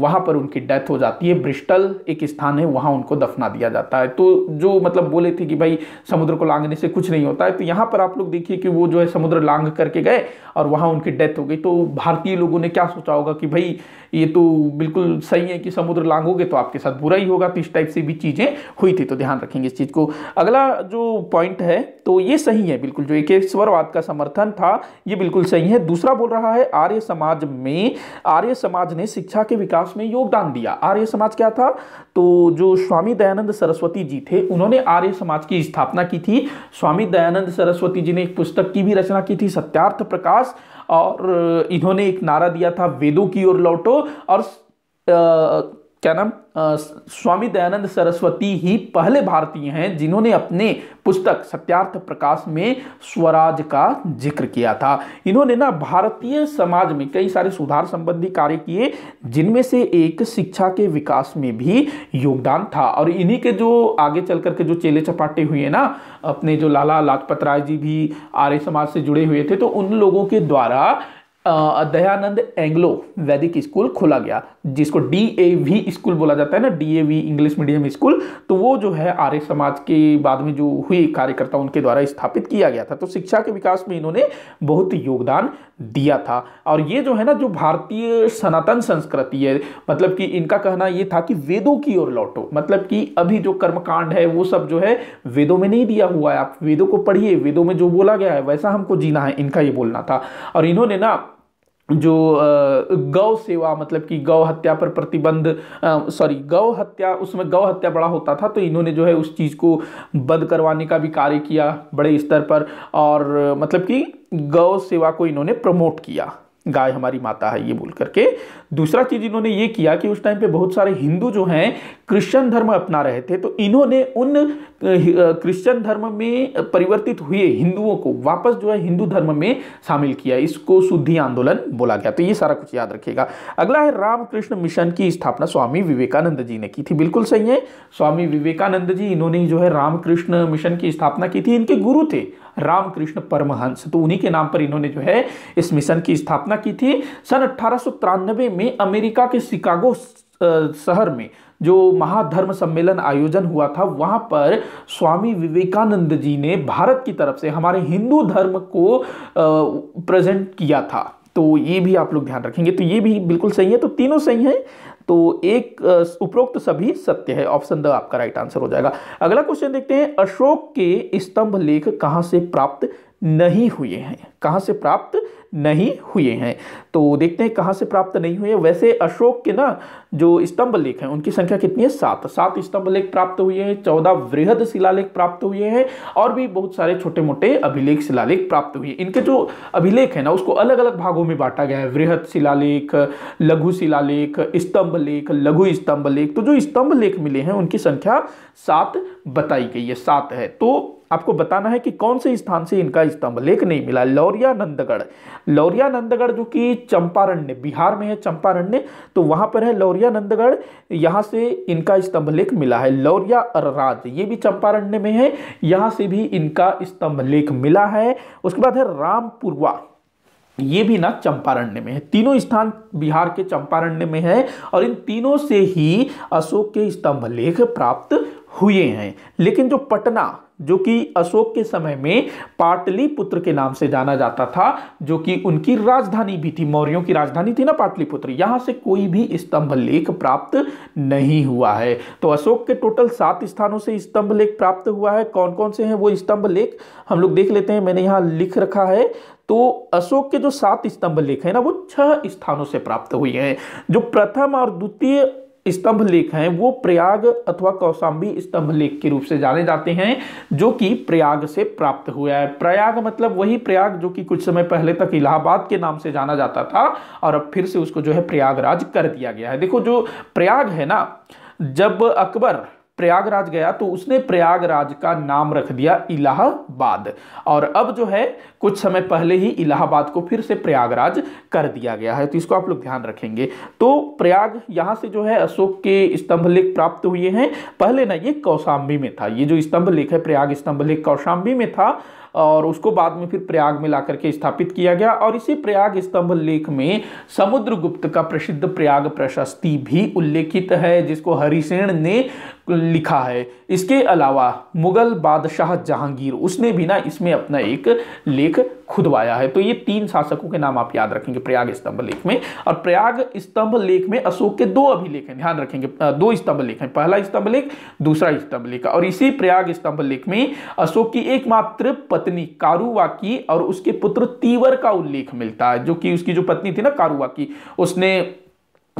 A: वहाँ पर उनकी डेथ हो जाती है ब्रिस्टल एक स्थान है वहाँ उनको दफना दिया जाता है तो जो मतलब बोले थे कि भाई समुद्र को लांगने से कुछ नहीं होता है तो यहाँ पर आप लोग देखिए कि वो जो है समुद्र लांग करके गए और वहाँ उनकी डेथ हो गई तो भारतीय लोगों ने क्या सोचा होगा कि भाई ये तो बिल्कुल सही है कि समुद्र लांगोगे तो आपके साथ बुरा ही होगा तो इस टाइप से भी चीज़ें हुई थी तो ध्यान रखेंगे इस चीज़ को अगला जो पॉइंट है तो ये सही है बिल्कुल जो एकेश्वरवाद का समर्थन था ये बिल्कुल सही है दूसरा बोल रहा है आर्य समाज में आर्य समाज ने शिक्षा के विकास विकास में योगदान दिया आर्य समाज क्या था तो जो स्वामी दयानंद सरस्वती जी थे उन्होंने आर्य समाज की स्थापना की थी स्वामी दयानंद सरस्वती जी ने एक पुस्तक की भी रचना की थी सत्यार्थ प्रकाश और इन्होंने एक नारा दिया था वेदों की ओर लौटो और आ, क्या नाम स्वामी दयानंद सरस्वती ही पहले भारतीय हैं जिन्होंने अपने पुस्तक सत्यार्थ प्रकाश में स्वराज का जिक्र किया था इन्होंने ना भारतीय समाज में कई सारे सुधार संबंधी कार्य किए जिनमें से एक शिक्षा के विकास में भी योगदान था और इन्हीं के जो आगे चल करके जो चेले चपाटे हुए ना अपने जो लाला लाजपत राय जी भी आर्य समाज से जुड़े हुए थे तो उन लोगों के द्वारा दयानंद एंग्लो वैदिक स्कूल खोला गया जिसको डी ए वी स्कूल बोला जाता है ना D A V English medium school तो वो जो है आर्य समाज के बाद में जो हुई कार्यकर्ता उनके द्वारा स्थापित किया गया था तो शिक्षा के विकास में इन्होंने बहुत योगदान दिया था और ये जो है ना जो भारतीय सनातन संस्कृति है मतलब कि इनका कहना ये था कि वेदों की ओर लौटो मतलब कि अभी जो कर्मकांड है वो सब जो है वेदों में नहीं दिया हुआ है आप वेदों को पढ़िए वेदों में जो बोला गया है वैसा हमको जीना है इनका ये बोलना था और इन्होंने ना जो गौ सेवा मतलब कि गौ हत्या पर प्रतिबंध सॉरी गौ हत्या उसमें गौ हत्या बड़ा होता था तो इन्होंने जो है उस चीज़ को बंद करवाने का भी कार्य किया बड़े स्तर पर और मतलब कि गौ सेवा को इन्होंने प्रमोट किया गाय हमारी माता है ये बोल करके दूसरा चीज इन्होंने ये किया कि उस टाइम पे बहुत सारे हिंदू जो हैं क्रिश्चियन धर्म अपना रहे थे तो इन्होंने उन क्रिश्चियन धर्म में परिवर्तित हुए हिंदुओं को वापस जो है हिंदू धर्म में शामिल किया इसको शुद्धि आंदोलन बोला गया तो ये सारा कुछ याद रखिएगा अगला है रामकृष्ण मिशन की स्थापना स्वामी विवेकानंद जी ने की थी बिल्कुल सही है स्वामी विवेकानंद जी इन्होंने जो है रामकृष्ण मिशन की स्थापना की थी इनके गुरु थे रामकृष्ण परमहंस तो उन्हीं के नाम पर इन्होंने जो है इस मिशन की स्थापना की थी सन अठारह में में अमेरिका के शिकागो शहर में जो महाधर्म सम्मेलन आयोजन हुआ था वहां पर स्वामी विवेकानंद जी ने भारत की तरफ से हमारे हिंदू धर्म को प्रेजेंट किया था तो ये भी आप लोग ध्यान रखेंगे तो ये भी बिल्कुल सही है तो तीनों सही है तो एक उपरोक्त सभी सत्य है ऑप्शन द आपका राइट आंसर हो जाएगा अगला क्वेश्चन देखते हैं अशोक के स्तंभ लेख कहाँ से प्राप्त नहीं हुए हैं कहाँ से प्राप्त नहीं हुए हैं तो देखते हैं कहाँ से प्राप्त नहीं हुए वैसे अशोक के ना जो स्तंभ लेख हैं उनकी संख्या कितनी है सात सात स्तंभ लेख प्राप्त हुए हैं चौदह वृहद शिलालेख प्राप्त हुए हैं और भी बहुत सारे छोटे मोटे अभिलेख शिलालेख प्राप्त हुए इनके जो अभिलेख है ना उसको अलग अलग भागों में बांटा गया है वृहद शिलालेख लघु शिलालेख स्तंभ लेख लघु स्तंभ लेख तो जो स्तंभ लेख मिले हैं उनकी संख्या सात बताई गई है सात है तो आपको बताना है कि कौन से स्थान से इनका स्तंभ लेख नहीं मिला लौरिया नंदगढ़ लौरिया नंदगढ़ जो कि चंपारण्य बिहार में है चंपारण्य तो वहां पर है लौरिया नंदगढ़ यहां से इनका स्तंभ लेख मिला है लौरिया अरराज ये भी चंपारण्य में है यहां से भी इनका स्तंभ लेख मिला है उसके बाद है रामपुरवा ये भी ना चंपारण्य में है तीनों स्थान बिहार के चंपारण्य में है और इन तीनों से ही अशोक के स्तंभ लेख प्राप्त हुए हैं लेकिन जो पटना जो कि अशोक के समय में पाटलिपुत्र के नाम से जाना जाता था जो कि उनकी राजधानी भी थी मौर्यों की राजधानी थी ना पाटलिपुत्र यहाँ से कोई भी स्तंभ लेख प्राप्त नहीं हुआ है तो अशोक के टोटल सात स्थानों से स्तंभ लेख प्राप्त हुआ है कौन कौन से हैं वो स्तंभ लेख हम लोग देख लेते हैं मैंने यहाँ लिख रखा है तो अशोक के जो सात स्तंभ लेख है ना वो छह स्थानों से प्राप्त हुए हैं जो प्रथम और द्वितीय स्तंभ लेख हैं वो प्रयाग अथवा कौशाम्बी स्तंभ लेख के रूप से जाने जाते हैं जो कि प्रयाग से प्राप्त हुआ है प्रयाग मतलब वही प्रयाग जो कि कुछ समय पहले तक इलाहाबाद के नाम से जाना जाता था और अब फिर से उसको जो है प्रयागराज कर दिया गया है देखो जो प्रयाग है ना जब अकबर प्रयागराज गया तो उसने प्रयागराज का नाम रख दिया इलाहाबाद और अब जो है कुछ समय पहले ही इलाहाबाद को फिर से प्रयागराज कर दिया गया है तो इसको आप लोग ध्यान रखेंगे तो प्रयाग यहाँ से जो है अशोक के स्तंभ लेख प्राप्त हुए हैं पहले ना ये कौशाम्बी में था ये जो स्तंभ लेख है प्रयाग स्तंभ लेख कौशाम्बी में था और उसको बाद में फिर प्रयाग में ला करके स्थापित किया गया और इसी प्रयाग स्तंभ लेख में समुद्रगुप्त का प्रसिद्ध प्रयाग प्रशस्ति भी उल्लेखित है जिसको हरिसेन ने लिखा है इसके अलावा मुगल बादशाह जहांगीर उसने भी ना इसमें अपना एक लेख खुदवाया है तो ये तीन शासकों के नाम आप याद रखेंगे प्रयाग स्तंभ लेख में और प्रयाग स्तंभ लेख में अशोक के दो अभिलेख हैं ध्यान रखेंगे दो स्तंभ लेख हैं पहला स्तंभ लेख दूसरा स्तंभ लेख और इसी प्रयाग स्तंभ लेख में अशोक की एकमात्र पत्नी कारुवाकी और उसके पुत्र तीवर का उल्लेख मिलता है जो कि उसकी जो पत्नी थी ना कारुवा की उसने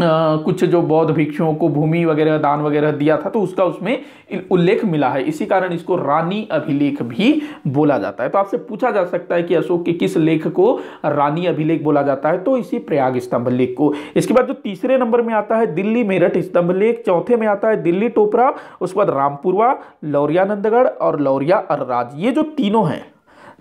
A: आ, कुछ जो बौद्ध भिक्षुओं को भूमि वगैरह दान वगैरह दिया था तो उसका उसमें उल्लेख मिला है इसी कारण इसको रानी अभिलेख भी बोला जाता है तो आपसे पूछा जा सकता है कि अशोक के किस लेख को रानी अभिलेख बोला जाता है तो इसी प्रयाग स्तंभ लेख को इसके बाद जो तीसरे नंबर में आता है दिल्ली मेरठ स्तंभ लेख चौथे में आता है दिल्ली टोपरा उसके बाद रामपुरवा लौरिया नंदगढ़ और लौरिया अर्राज ये जो तीनों हैं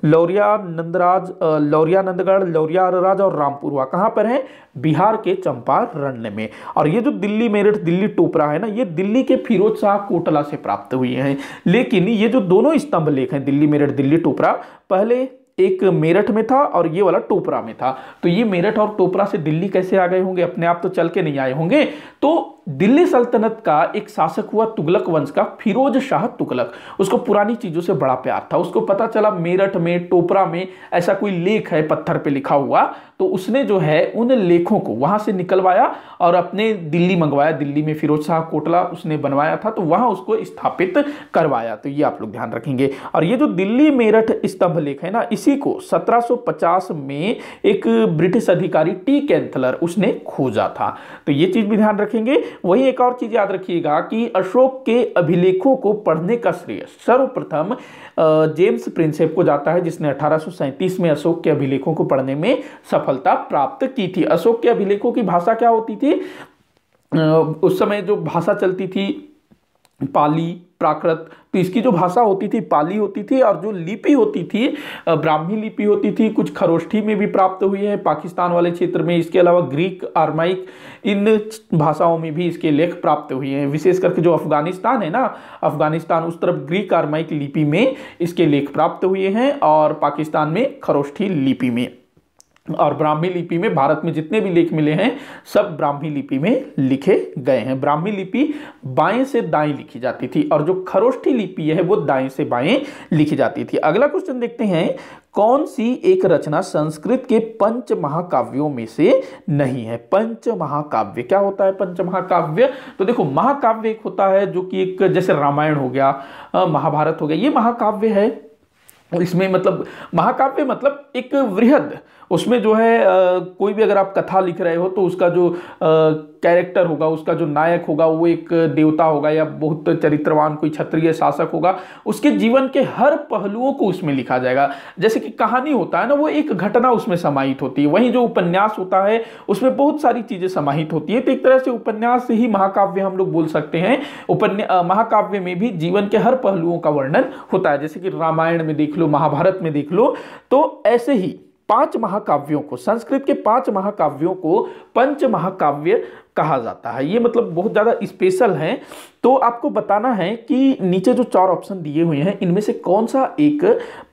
A: लौरिया नंदराज लौरिया नंदगढ़ लौरिया अरराज और रामपुरवा कहाँ पर है बिहार के चंपारण्य में और ये जो दिल्ली मेरठ दिल्ली टोपरा है ना ये दिल्ली के फिरोज शाह कोटला से प्राप्त हुई हैं लेकिन ये जो दोनों स्तंभ लेख हैं दिल्ली मेरठ दिल्ली टोपरा पहले एक मेरठ में था और ये वाला टोपरा में था तो ये मेरठ और टोपरा से दिल्ली कैसे आ गए होंगे अपने आप तो चल के नहीं आए होंगे तो दिल्ली सल्तनत का एक शासक हुआ तुगलक वंश का फिरोज शाह तुगलक उसको पुरानी चीज़ों से बड़ा प्यार था उसको पता चला मेरठ में टोपरा में ऐसा कोई लेख है पत्थर पे लिखा हुआ तो उसने जो है उन लेखों को वहां से निकलवाया और अपने दिल्ली मंगवाया दिल्ली में फिरोज शाह कोटला उसने बनवाया था तो वहां उसको स्थापित करवाया तो ये आप लोग ध्यान रखेंगे और ये जो दिल्ली मेरठ स्तंभ लेख है ना इसी को 1750 में एक ब्रिटिश अधिकारी टी कैंथलर उसने खोजा था तो ये चीज़ भी ध्यान रखेंगे वही एक और चीज़ याद रखिएगा कि अशोक के अभिलेखों को पढ़ने का श्रेय सर्वप्रथम जेम्स प्रिंसेप को जाता है जिसने अठारह में अशोक के अभिलेखों को पढ़ने में सफलता प्राप्त की थी अशोक के अभिलेखों की भाषा क्या होती थी उस समय जो भाषा चलती थी पाली प्राकृत तो इसकी जो भाषा होती थी पाली होती थी और जो लिपि होती थी ब्राह्मी लिपि होती थी कुछ खरोष्ठी में भी प्राप्त हुई है पाकिस्तान वाले क्षेत्र में इसके अलावा ग्रीक आर्माइक इन भाषाओं में भी इसके लेख प्राप्त हुए हैं विशेष करके जो अफगानिस्तान है ना अफगानिस्तान उस तरफ ग्रीक आर्माइक लिपि में इसके लेख प्राप्त हुए हैं और पाकिस्तान में खरोष्ठी लिपि में और ब्राह्मी लिपि में भारत में जितने भी लेख मिले हैं सब ब्राह्मी लिपि में लिखे गए हैं ब्राह्मी लिपि बाएं से दाएं लिखी जाती थी और जो खरोष्ठी लिपि है वो दाएं से बाएं लिखी जाती थी अगला क्वेश्चन देखते हैं कौन सी एक रचना संस्कृत के पंच महाकाव्यों में से नहीं है पंच महाकाव्य क्या होता है पंच महाकाव्य तो देखो महाकाव्य एक होता है जो कि एक जैसे रामायण हो गया महाभारत हो गया ये महाकाव्य है इसमें मतलब महाकाव्य मतलब एक वृहद उसमें जो है आ, कोई भी अगर आप कथा लिख रहे हो तो उसका जो आ, कैरेक्टर होगा उसका जो नायक होगा वो एक देवता होगा या बहुत चरित्रवान कोई क्षत्रिय शासक होगा उसके जीवन के हर पहलुओं को उसमें लिखा जाएगा जैसे कि कहानी होता है ना वो एक घटना उसमें समाहित होती है वहीं जो उपन्यास होता है उसमें बहुत सारी चीज़ें समाहित होती है तो एक तरह से उपन्यास ही महाकाव्य हम लोग बोल सकते हैं उपन्या महाकाव्य में भी जीवन के हर पहलुओं का वर्णन होता है जैसे कि रामायण में देख लो महाभारत में देख लो तो ऐसे ही पांच महाकाव्यों को संस्कृत के पांच महाकाव्यों को पंच महाकाव्य कहा जाता है ये मतलब बहुत ज़्यादा स्पेशल हैं तो आपको बताना है कि नीचे जो चार ऑप्शन दिए हुए हैं इनमें से कौन सा एक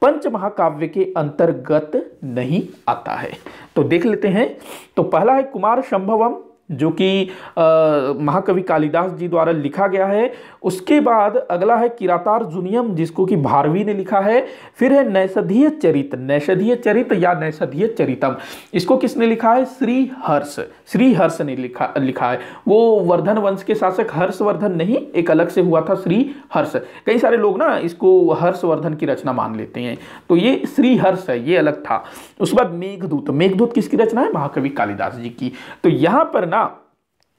A: पंच महाकाव्य के अंतर्गत नहीं आता है तो देख लेते हैं तो पहला है कुमार संभवम जो कि महाकवि कालिदास जी द्वारा लिखा गया है उसके बाद अगला है किरातार जुनियम जिसको कि भारवी ने लिखा है फिर है नैषधीय चरित नैषधीय चरित या नैषधीय चरितम इसको किसने लिखा है श्री हर्ष श्री हर्ष ने लिखा लिखा है वो वर्धन वंश के शासक हर्षवर्धन नहीं एक अलग से हुआ था श्री हर्ष कई सारे लोग ना इसको हर्षवर्धन की रचना मान लेते हैं तो ये श्री हर्ष है ये अलग था उसके बाद मेघदूत मेघदूत किसकी रचना है महाकवि कालिदास जी की तो यहां पर ना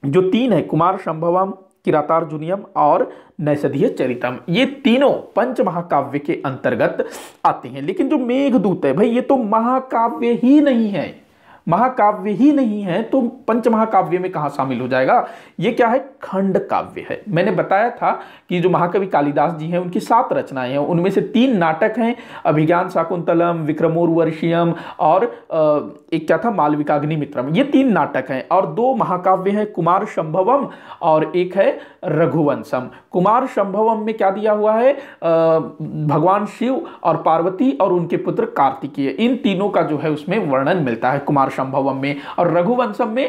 A: जो तीन है कुमार संभवम किरातार्जुनियम और नैषधीय चरितम ये तीनों पंच महाकाव्य के अंतर्गत आते हैं लेकिन जो मेघदूत है भाई ये तो महाकाव्य ही नहीं है महाकाव्य ही नहीं है तो पंच महाकाव्य में कहा शामिल हो जाएगा ये क्या है खंड काव्य है मैंने बताया था कि जो महाकवि कालिदास जी हैं उनकी सात रचनाएं हैं उनमें से तीन नाटक हैं अभिज्ञान शाकुंतलम विक्रमोर्वर्षियम और एक क्या था मालविकाग्नि मित्रम ये तीन नाटक हैं और दो महाकाव्य हैं कुमार संभवम और एक है रघुवंशम कुमार संभवम में क्या दिया हुआ है भगवान शिव और पार्वती और उनके पुत्र कार्तिकीय इन तीनों का जो है उसमें वर्णन मिलता है कुमार संभवम में और रघुवंशम में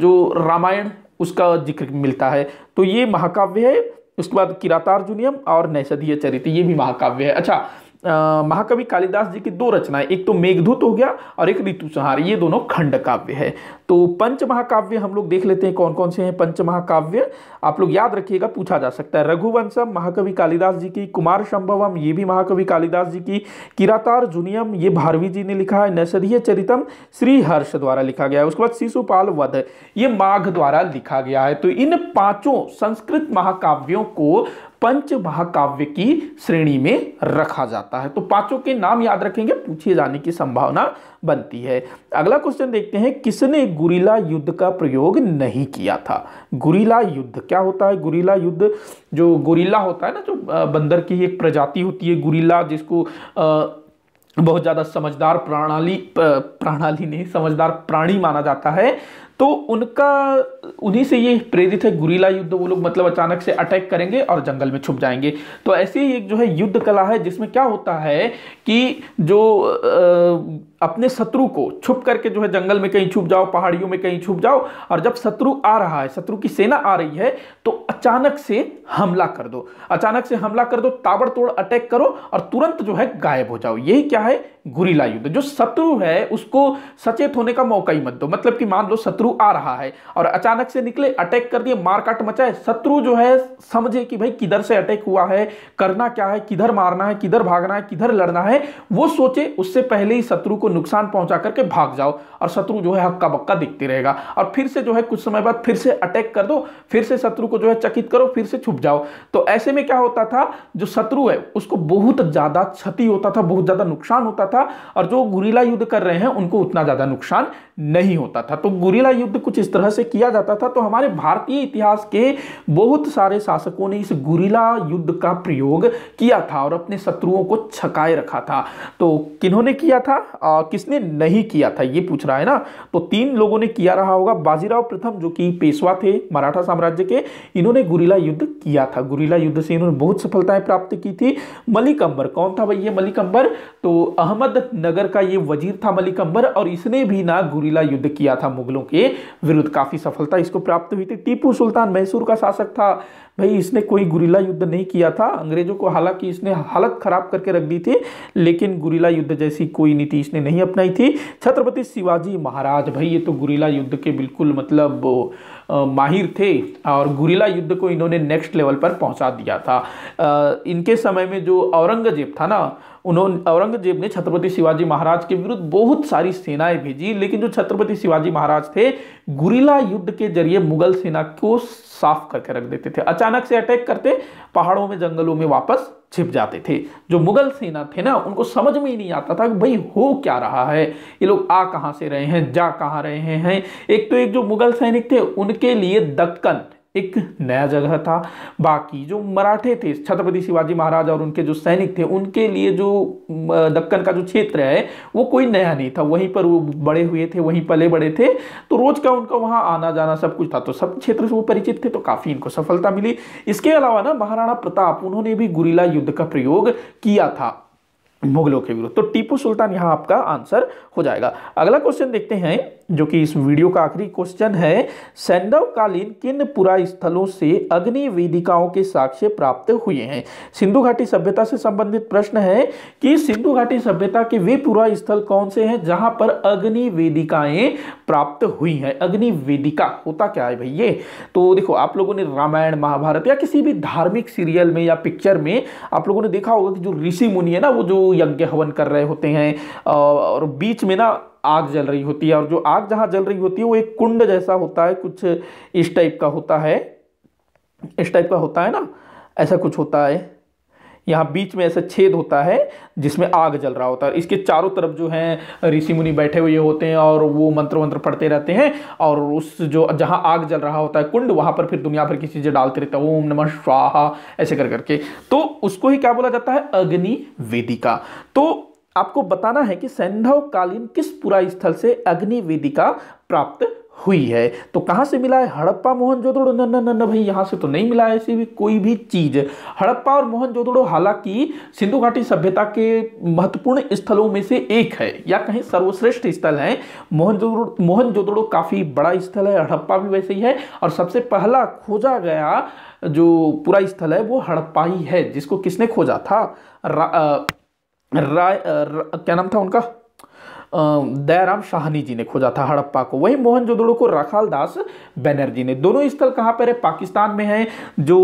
A: जो रामायण उसका जिक्र मिलता है तो ये महाकाव्य है उसके बाद किरातार्जुनियम और नैषधीय चरित्र ये भी महाकाव्य है अच्छा महाकवि कालिदास जी की दो रचनाएं एक तो मेघदूत हो गया और एक संहार ये दोनों खंड काव्य है तो पंच महाकाव्य हम लोग देख लेते हैं कौन कौन से हैं पंच महाकाव्य आप लोग याद रखिएगा पूछा जा सकता है रघुवंशम महाकवि कालिदास जी की कुमार संभवम ये भी महाकवि कालिदास जी की किरातार जुनियम ये भारवी जी ने लिखा है नैसदीय चरितम श्री हर्ष द्वारा लिखा गया है उसके बाद शिशुपाल वध ये माघ द्वारा लिखा गया है तो इन पांचों संस्कृत महाकाव्यों को पंच महाकाव्य की श्रेणी में रखा जाता है तो पांचों के नाम याद रखेंगे पूछे जाने की संभावना बनती है अगला क्वेश्चन देखते हैं किसने गुरीला युद्ध का प्रयोग नहीं किया था गुरीला युद्ध क्या होता है गुरीला युद्ध जो गुरीला होता है ना जो बंदर की एक प्रजाति होती है गुरीला जिसको आ, बहुत ज़्यादा समझदार प्रणाली प्रणाली नहीं समझदार प्राणी माना जाता है तो उनका उन्हीं से ये प्रेरित है गुरीला युद्ध वो लोग मतलब अचानक से अटैक करेंगे और जंगल में छुप जाएंगे तो ऐसी एक जो है युद्ध कला है जिसमें क्या होता है कि जो आ, अपने शत्रु को छुप करके जो है जंगल में कहीं छुप जाओ पहाड़ियों में कहीं छुप जाओ और जब शत्रु आ रहा है शत्रु की सेना आ रही है तो अचानक से हमला कर दो अचानक से हमला कर दो ताबड़तोड़ अटैक करो और तुरंत जो है गायब हो जाओ यही क्या है गुरीला युद्ध जो शत्रु है उसको सचेत होने का मौका ही मत दो मतलब कि मान लो शत्रु आ रहा है और अचानक से निकले अटैक कर दिए मारकाट मचाए शत्रु जो है समझे कि भाई किधर से अटैक हुआ है करना क्या है किधर मारना है किधर भागना है किधर लड़ना है वो सोचे उससे पहले ही शत्रु को नुकसान पहुंचा करके भाग जाओ और शत्रु जो है हक्का बक्का दिखते रहेगा और फिर से जो है कुछ समय बाद फिर से अटैक कर दो फिर से शत्रु को जो है चकित करो फिर से छुप जाओ तो ऐसे में क्या होता था जो शत्रु है उसको बहुत ज़्यादा क्षति होता था बहुत ज़्यादा नुकसान होता था और जो गुरीला युद्ध कर रहे हैं उनको उतना ज़्यादा नुकसान नहीं होता था तो गुरीला युद्ध कुछ इस तरह से किया जाता था तो हमारे भारतीय इतिहास के बहुत सारे शासकों ने इस गुरीला युद्ध का प्रयोग किया था और अपने शत्रुओं को छकाए रखा था तो किन्होंने किया था किसने नहीं किया था ये पूछ रहा है ना तो तीन लोगों ने किया रहा होगा बाजीराव प्रथम जो कि पेशवा थे मराठा साम्राज्य के इन्होंने गुरीला युद्ध किया था गुरीला युद्ध से इन्होंने बहुत सफलताएं प्राप्त की थी मलिक अंबर कौन था भाई ये मलिक अंबर तो अहमद नगर का ये वजीर था मलिक अंबर और इसने भी ना गुरीला युद्ध किया था मुगलों के विरुद्ध काफी सफलता इसको प्राप्त हुई थी टीपू सुल्तान मैसूर का शासक था भाई इसने कोई गुरीला युद्ध नहीं किया था अंग्रेजों को हालांकि इसने हालत खराब करके रख दी थी लेकिन गुरीला युद्ध जैसी कोई नीति इसने नहीं अपनाई थी छत्रपति शिवाजी महाराज भाई ये तो गुरीला युद्ध के बिल्कुल मतलब माहिर थे और गुरीला युद्ध को इन्होंने नेक्स्ट लेवल पर पहुंचा दिया था इनके समय में जो औरंगजेब था ना उन्होंने औरंगजेब ने छत्रपति शिवाजी महाराज के विरुद्ध बहुत सारी सेनाएं भेजी लेकिन जो छत्रपति शिवाजी महाराज थे गुरिला युद्ध के जरिए मुगल सेना को साफ करके रख देते थे अचानक से अटैक करते पहाड़ों में जंगलों में वापस छिप जाते थे जो मुगल सेना थे ना उनको समझ में ही नहीं आता था कि भाई हो क्या रहा है ये लोग आ कहाँ से रहे हैं जा कहाँ रहे हैं एक तो एक जो मुगल सैनिक थे उनके लिए दक्कन एक नया जगह था बाकी जो मराठे थे छत्रपति शिवाजी महाराज और उनके जो सैनिक थे उनके लिए जो दक्कन का जो क्षेत्र है वो कोई नया नहीं था वहीं पर वो बड़े हुए थे वहीं पले बड़े थे तो रोज का उनका वहाँ आना जाना सब कुछ था तो सब क्षेत्र से वो परिचित थे तो काफ़ी इनको सफलता मिली इसके अलावा ना महाराणा प्रताप उन्होंने भी गुरीला युद्ध का प्रयोग किया था मुगलों के विरुद्ध तो टीपू सुल्तान यहाँ आपका आंसर हो जाएगा अगला क्वेश्चन देखते हैं जो कि इस वीडियो का आखिरी क्वेश्चन है सैंधव कालीन किन पुरा स्थलों से अग्नि वेदिकाओं के साक्ष्य प्राप्त हुए हैं सिंधु घाटी सभ्यता से संबंधित प्रश्न है कि सिंधु घाटी सभ्यता के वे पुरा स्थल कौन से हैं जहां पर अग्नि वेदिकाएं प्राप्त हुई हैं अग्नि वेदिका होता क्या है भैया तो देखो आप लोगों ने रामायण महाभारत या किसी भी धार्मिक सीरियल में या पिक्चर में आप लोगों ने देखा होगा कि जो ऋषि मुनि है ना वो जो यज्ञ हवन कर रहे होते हैं और बीच में ना आग जल रही होती है और जो आग जहाँ जल रही होती है वो एक कुंड जैसा होता है कुछ इस टाइप का होता है इस टाइप का होता है ना ऐसा कुछ होता है यहाँ बीच में ऐसा छेद होता है जिसमें आग जल रहा होता है इसके चारों तरफ जो हैं ऋषि मुनि बैठे हुए होते हैं और वो मंत्र वंत्र पढ़ते रहते हैं और उस जो जहाँ आग जल रहा होता है कुंड वहाँ पर फिर दुनिया भर की चीज़ें डालते रहते हैं ओम नमः स्वाहा ऐसे कर करके तो उसको ही क्या बोला जाता है अग्नि वेदिका तो आपको बताना है कि सैंधव कालीन किस पुरा स्थल से अग्निवेदिका प्राप्त हुई है तो कहां से मिला है हड़प्पा मोहन न न न भाई यहां से तो नहीं मिला है ऐसी भी कोई भी चीज़ हड़प्पा और मोहनजोदड़ो हालांकि सिंधु घाटी सभ्यता के महत्वपूर्ण स्थलों में से एक है या कहीं सर्वश्रेष्ठ स्थल है मोहन मोहन जोदड़ो काफ़ी बड़ा स्थल है हड़प्पा भी वैसे ही है और सबसे पहला खोजा गया जो पूरा स्थल है वो हड़प्पा ही है जिसको किसने खोजा था राय क्या नाम था उनका दयाराम शाहनी जी ने खोजा था हड़प्पा को वहीं मोहनजोदड़ो को रखाल दास बैनर्जी ने दोनों स्थल कहाँ पर है पाकिस्तान में है जो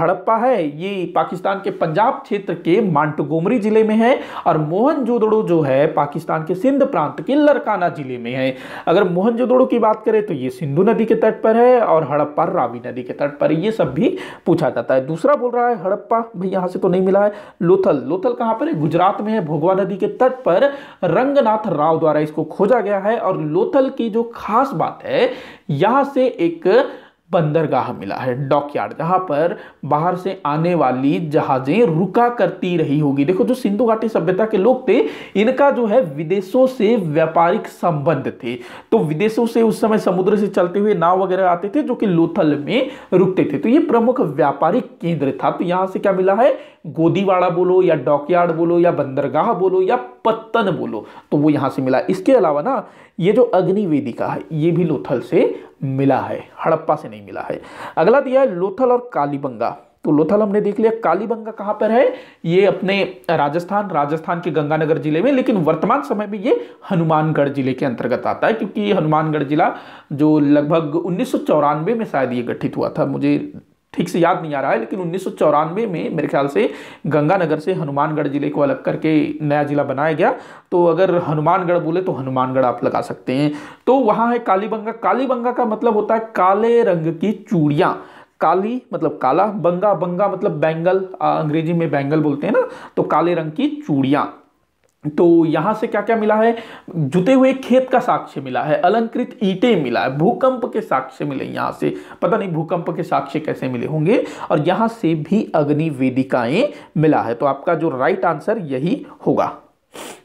A: हड़प्पा है ये पाकिस्तान के पंजाब क्षेत्र के मांटगोमरी जिले में है और मोहनजोदड़ो जो है पाकिस्तान के सिंध प्रांत के लरकाना जिले में है अगर मोहनजोदड़ो की बात करें तो ये सिंधु नदी के तट पर है और हड़प्पा रावी नदी के तट पर ये सब भी पूछा जाता है दूसरा बोल रहा है हड़प्पा भाई यहाँ से तो नहीं मिला है लोथल लोथल कहाँ पर है गुजरात में है भोगवा नदी के तट पर रंगनाथ राव राव द्वारा इसको खोजा गया है और लोथल की जो खास बात है यहां से एक बंदरगाह मिला है डॉकयार्ड जहाँ पर बाहर से आने वाली जहाजें रुका करती रही होगी देखो जो सिंधु घाटी सभ्यता के लोग थे इनका जो है विदेशों से व्यापारिक संबंध थे तो विदेशों से उस समय समुद्र से चलते हुए नाव वगैरह आते थे जो कि लोथल में रुकते थे तो ये प्रमुख व्यापारिक केंद्र था तो यहाँ से क्या मिला है गोदीवाड़ा बोलो या डॉकयार्ड बोलो या बंदरगाह बोलो या पत्तन बोलो तो वो यहाँ से मिला इसके अलावा ना ये जो अग्निवेदिका है ये भी लोथल से मिला है हड़प्पा से नहीं मिला है अगला दिया है लोथल और कालीबंगा तो लोथल हमने देख लिया कालीबंगा कहाँ पर है ये अपने राजस्थान राजस्थान के गंगानगर जिले में लेकिन वर्तमान समय में ये हनुमानगढ़ जिले के अंतर्गत आता है क्योंकि हनुमानगढ़ जिला जो लगभग उन्नीस में शायद ये गठित हुआ था मुझे ठीक से याद नहीं आ रहा है लेकिन उन्नीस में मेरे ख्याल से गंगानगर से हनुमानगढ़ जिले को अलग करके नया जिला बनाया गया तो अगर हनुमानगढ़ बोले तो हनुमानगढ़ आप लगा सकते हैं तो वहाँ है कालीबंगा कालीबंगा का मतलब होता है काले रंग की चूड़ियाँ काली मतलब काला बंगा बंगा मतलब बैंगल अंग्रेजी में बैंगल बोलते हैं ना तो काले रंग की चूड़ियाँ तो यहाँ से क्या क्या मिला है जुते हुए खेत का साक्ष्य मिला है अलंकृत ईटे मिला है भूकंप के साक्ष्य मिले यहाँ से पता नहीं भूकंप के साक्ष्य कैसे मिले होंगे और यहाँ से भी अग्नि वेदिकाएं मिला है तो आपका जो राइट आंसर यही होगा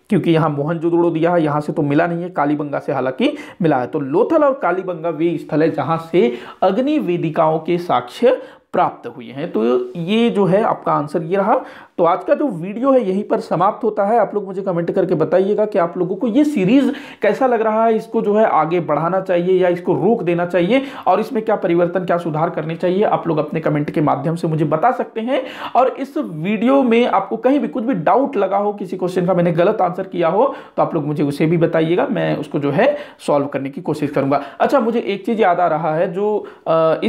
A: क्योंकि यहाँ मोहनजोदड़ो दिया है यहाँ से तो मिला नहीं है कालीबंगा से हालांकि मिला है तो लोथल और कालीबंगा वे स्थल है जहाँ से अग्नि वेदिकाओं के साक्ष्य प्राप्त हुए हैं तो ये जो है आपका आंसर ये रहा तो आज का जो वीडियो है यहीं पर समाप्त होता है आप लोग मुझे कमेंट करके बताइएगा कि आप लोगों को ये सीरीज कैसा लग रहा है इसको जो है आगे बढ़ाना चाहिए या इसको रोक देना चाहिए और इसमें क्या परिवर्तन क्या सुधार करने चाहिए आप लोग अपने कमेंट के माध्यम से मुझे बता सकते हैं और इस वीडियो में आपको कहीं भी कुछ भी डाउट लगा हो किसी क्वेश्चन का मैंने गलत आंसर किया हो तो आप लोग मुझे उसे भी बताइएगा मैं उसको जो है सॉल्व करने की कोशिश करूंगा अच्छा मुझे एक चीज याद आ रहा है जो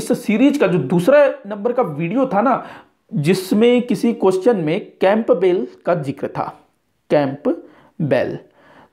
A: इस सीरीज का जो दूसरा नंबर का वीडियो था ना जिसमें किसी क्वेश्चन में कैंप बेल का जिक्र था कैंप बेल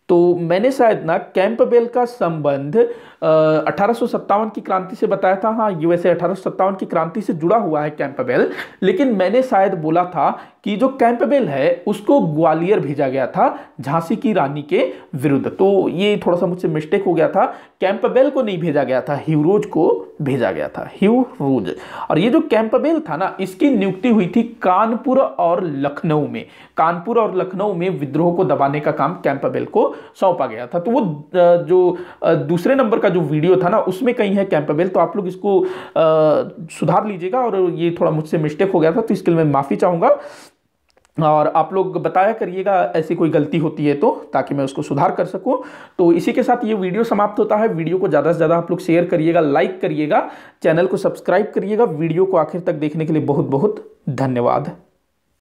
A: तो मैंने शायद ना कैंप बेल का संबंध अठारह की क्रांति से बताया था हाँ यूएसए अठारह की क्रांति से जुड़ा हुआ है कैंपबेल लेकिन मैंने शायद बोला था कि जो कैंपबेल है उसको ग्वालियर भेजा गया था झांसी की रानी के विरुद्ध तो ये थोड़ा सा मुझसे मिस्टेक हो गया था कैंपबेल को नहीं भेजा गया था ह्यूरोज को भेजा गया था ह्यूरोज और ये जो कैंपबेल था ना इसकी नियुक्ति हुई थी कानपुर और लखनऊ में कानपुर और लखनऊ में विद्रोह को दबाने का काम कैंपबेल को सौंपा गया था तो वो जो दूसरे नंबर का का जो वीडियो था ना उसमें कहीं है कैंपेबल तो आप लोग इसको आ, सुधार लीजिएगा और ये थोड़ा मुझसे मिस्टेक हो गया था तो इसके लिए मैं माफ़ी चाहूँगा और आप लोग बताया करिएगा ऐसी कोई गलती होती है तो ताकि मैं उसको सुधार कर सकूं तो इसी के साथ ये वीडियो समाप्त होता है वीडियो को ज़्यादा से ज़्यादा आप लोग शेयर करिएगा लाइक करिएगा चैनल को सब्सक्राइब करिएगा वीडियो को आखिर तक देखने के लिए बहुत बहुत धन्यवाद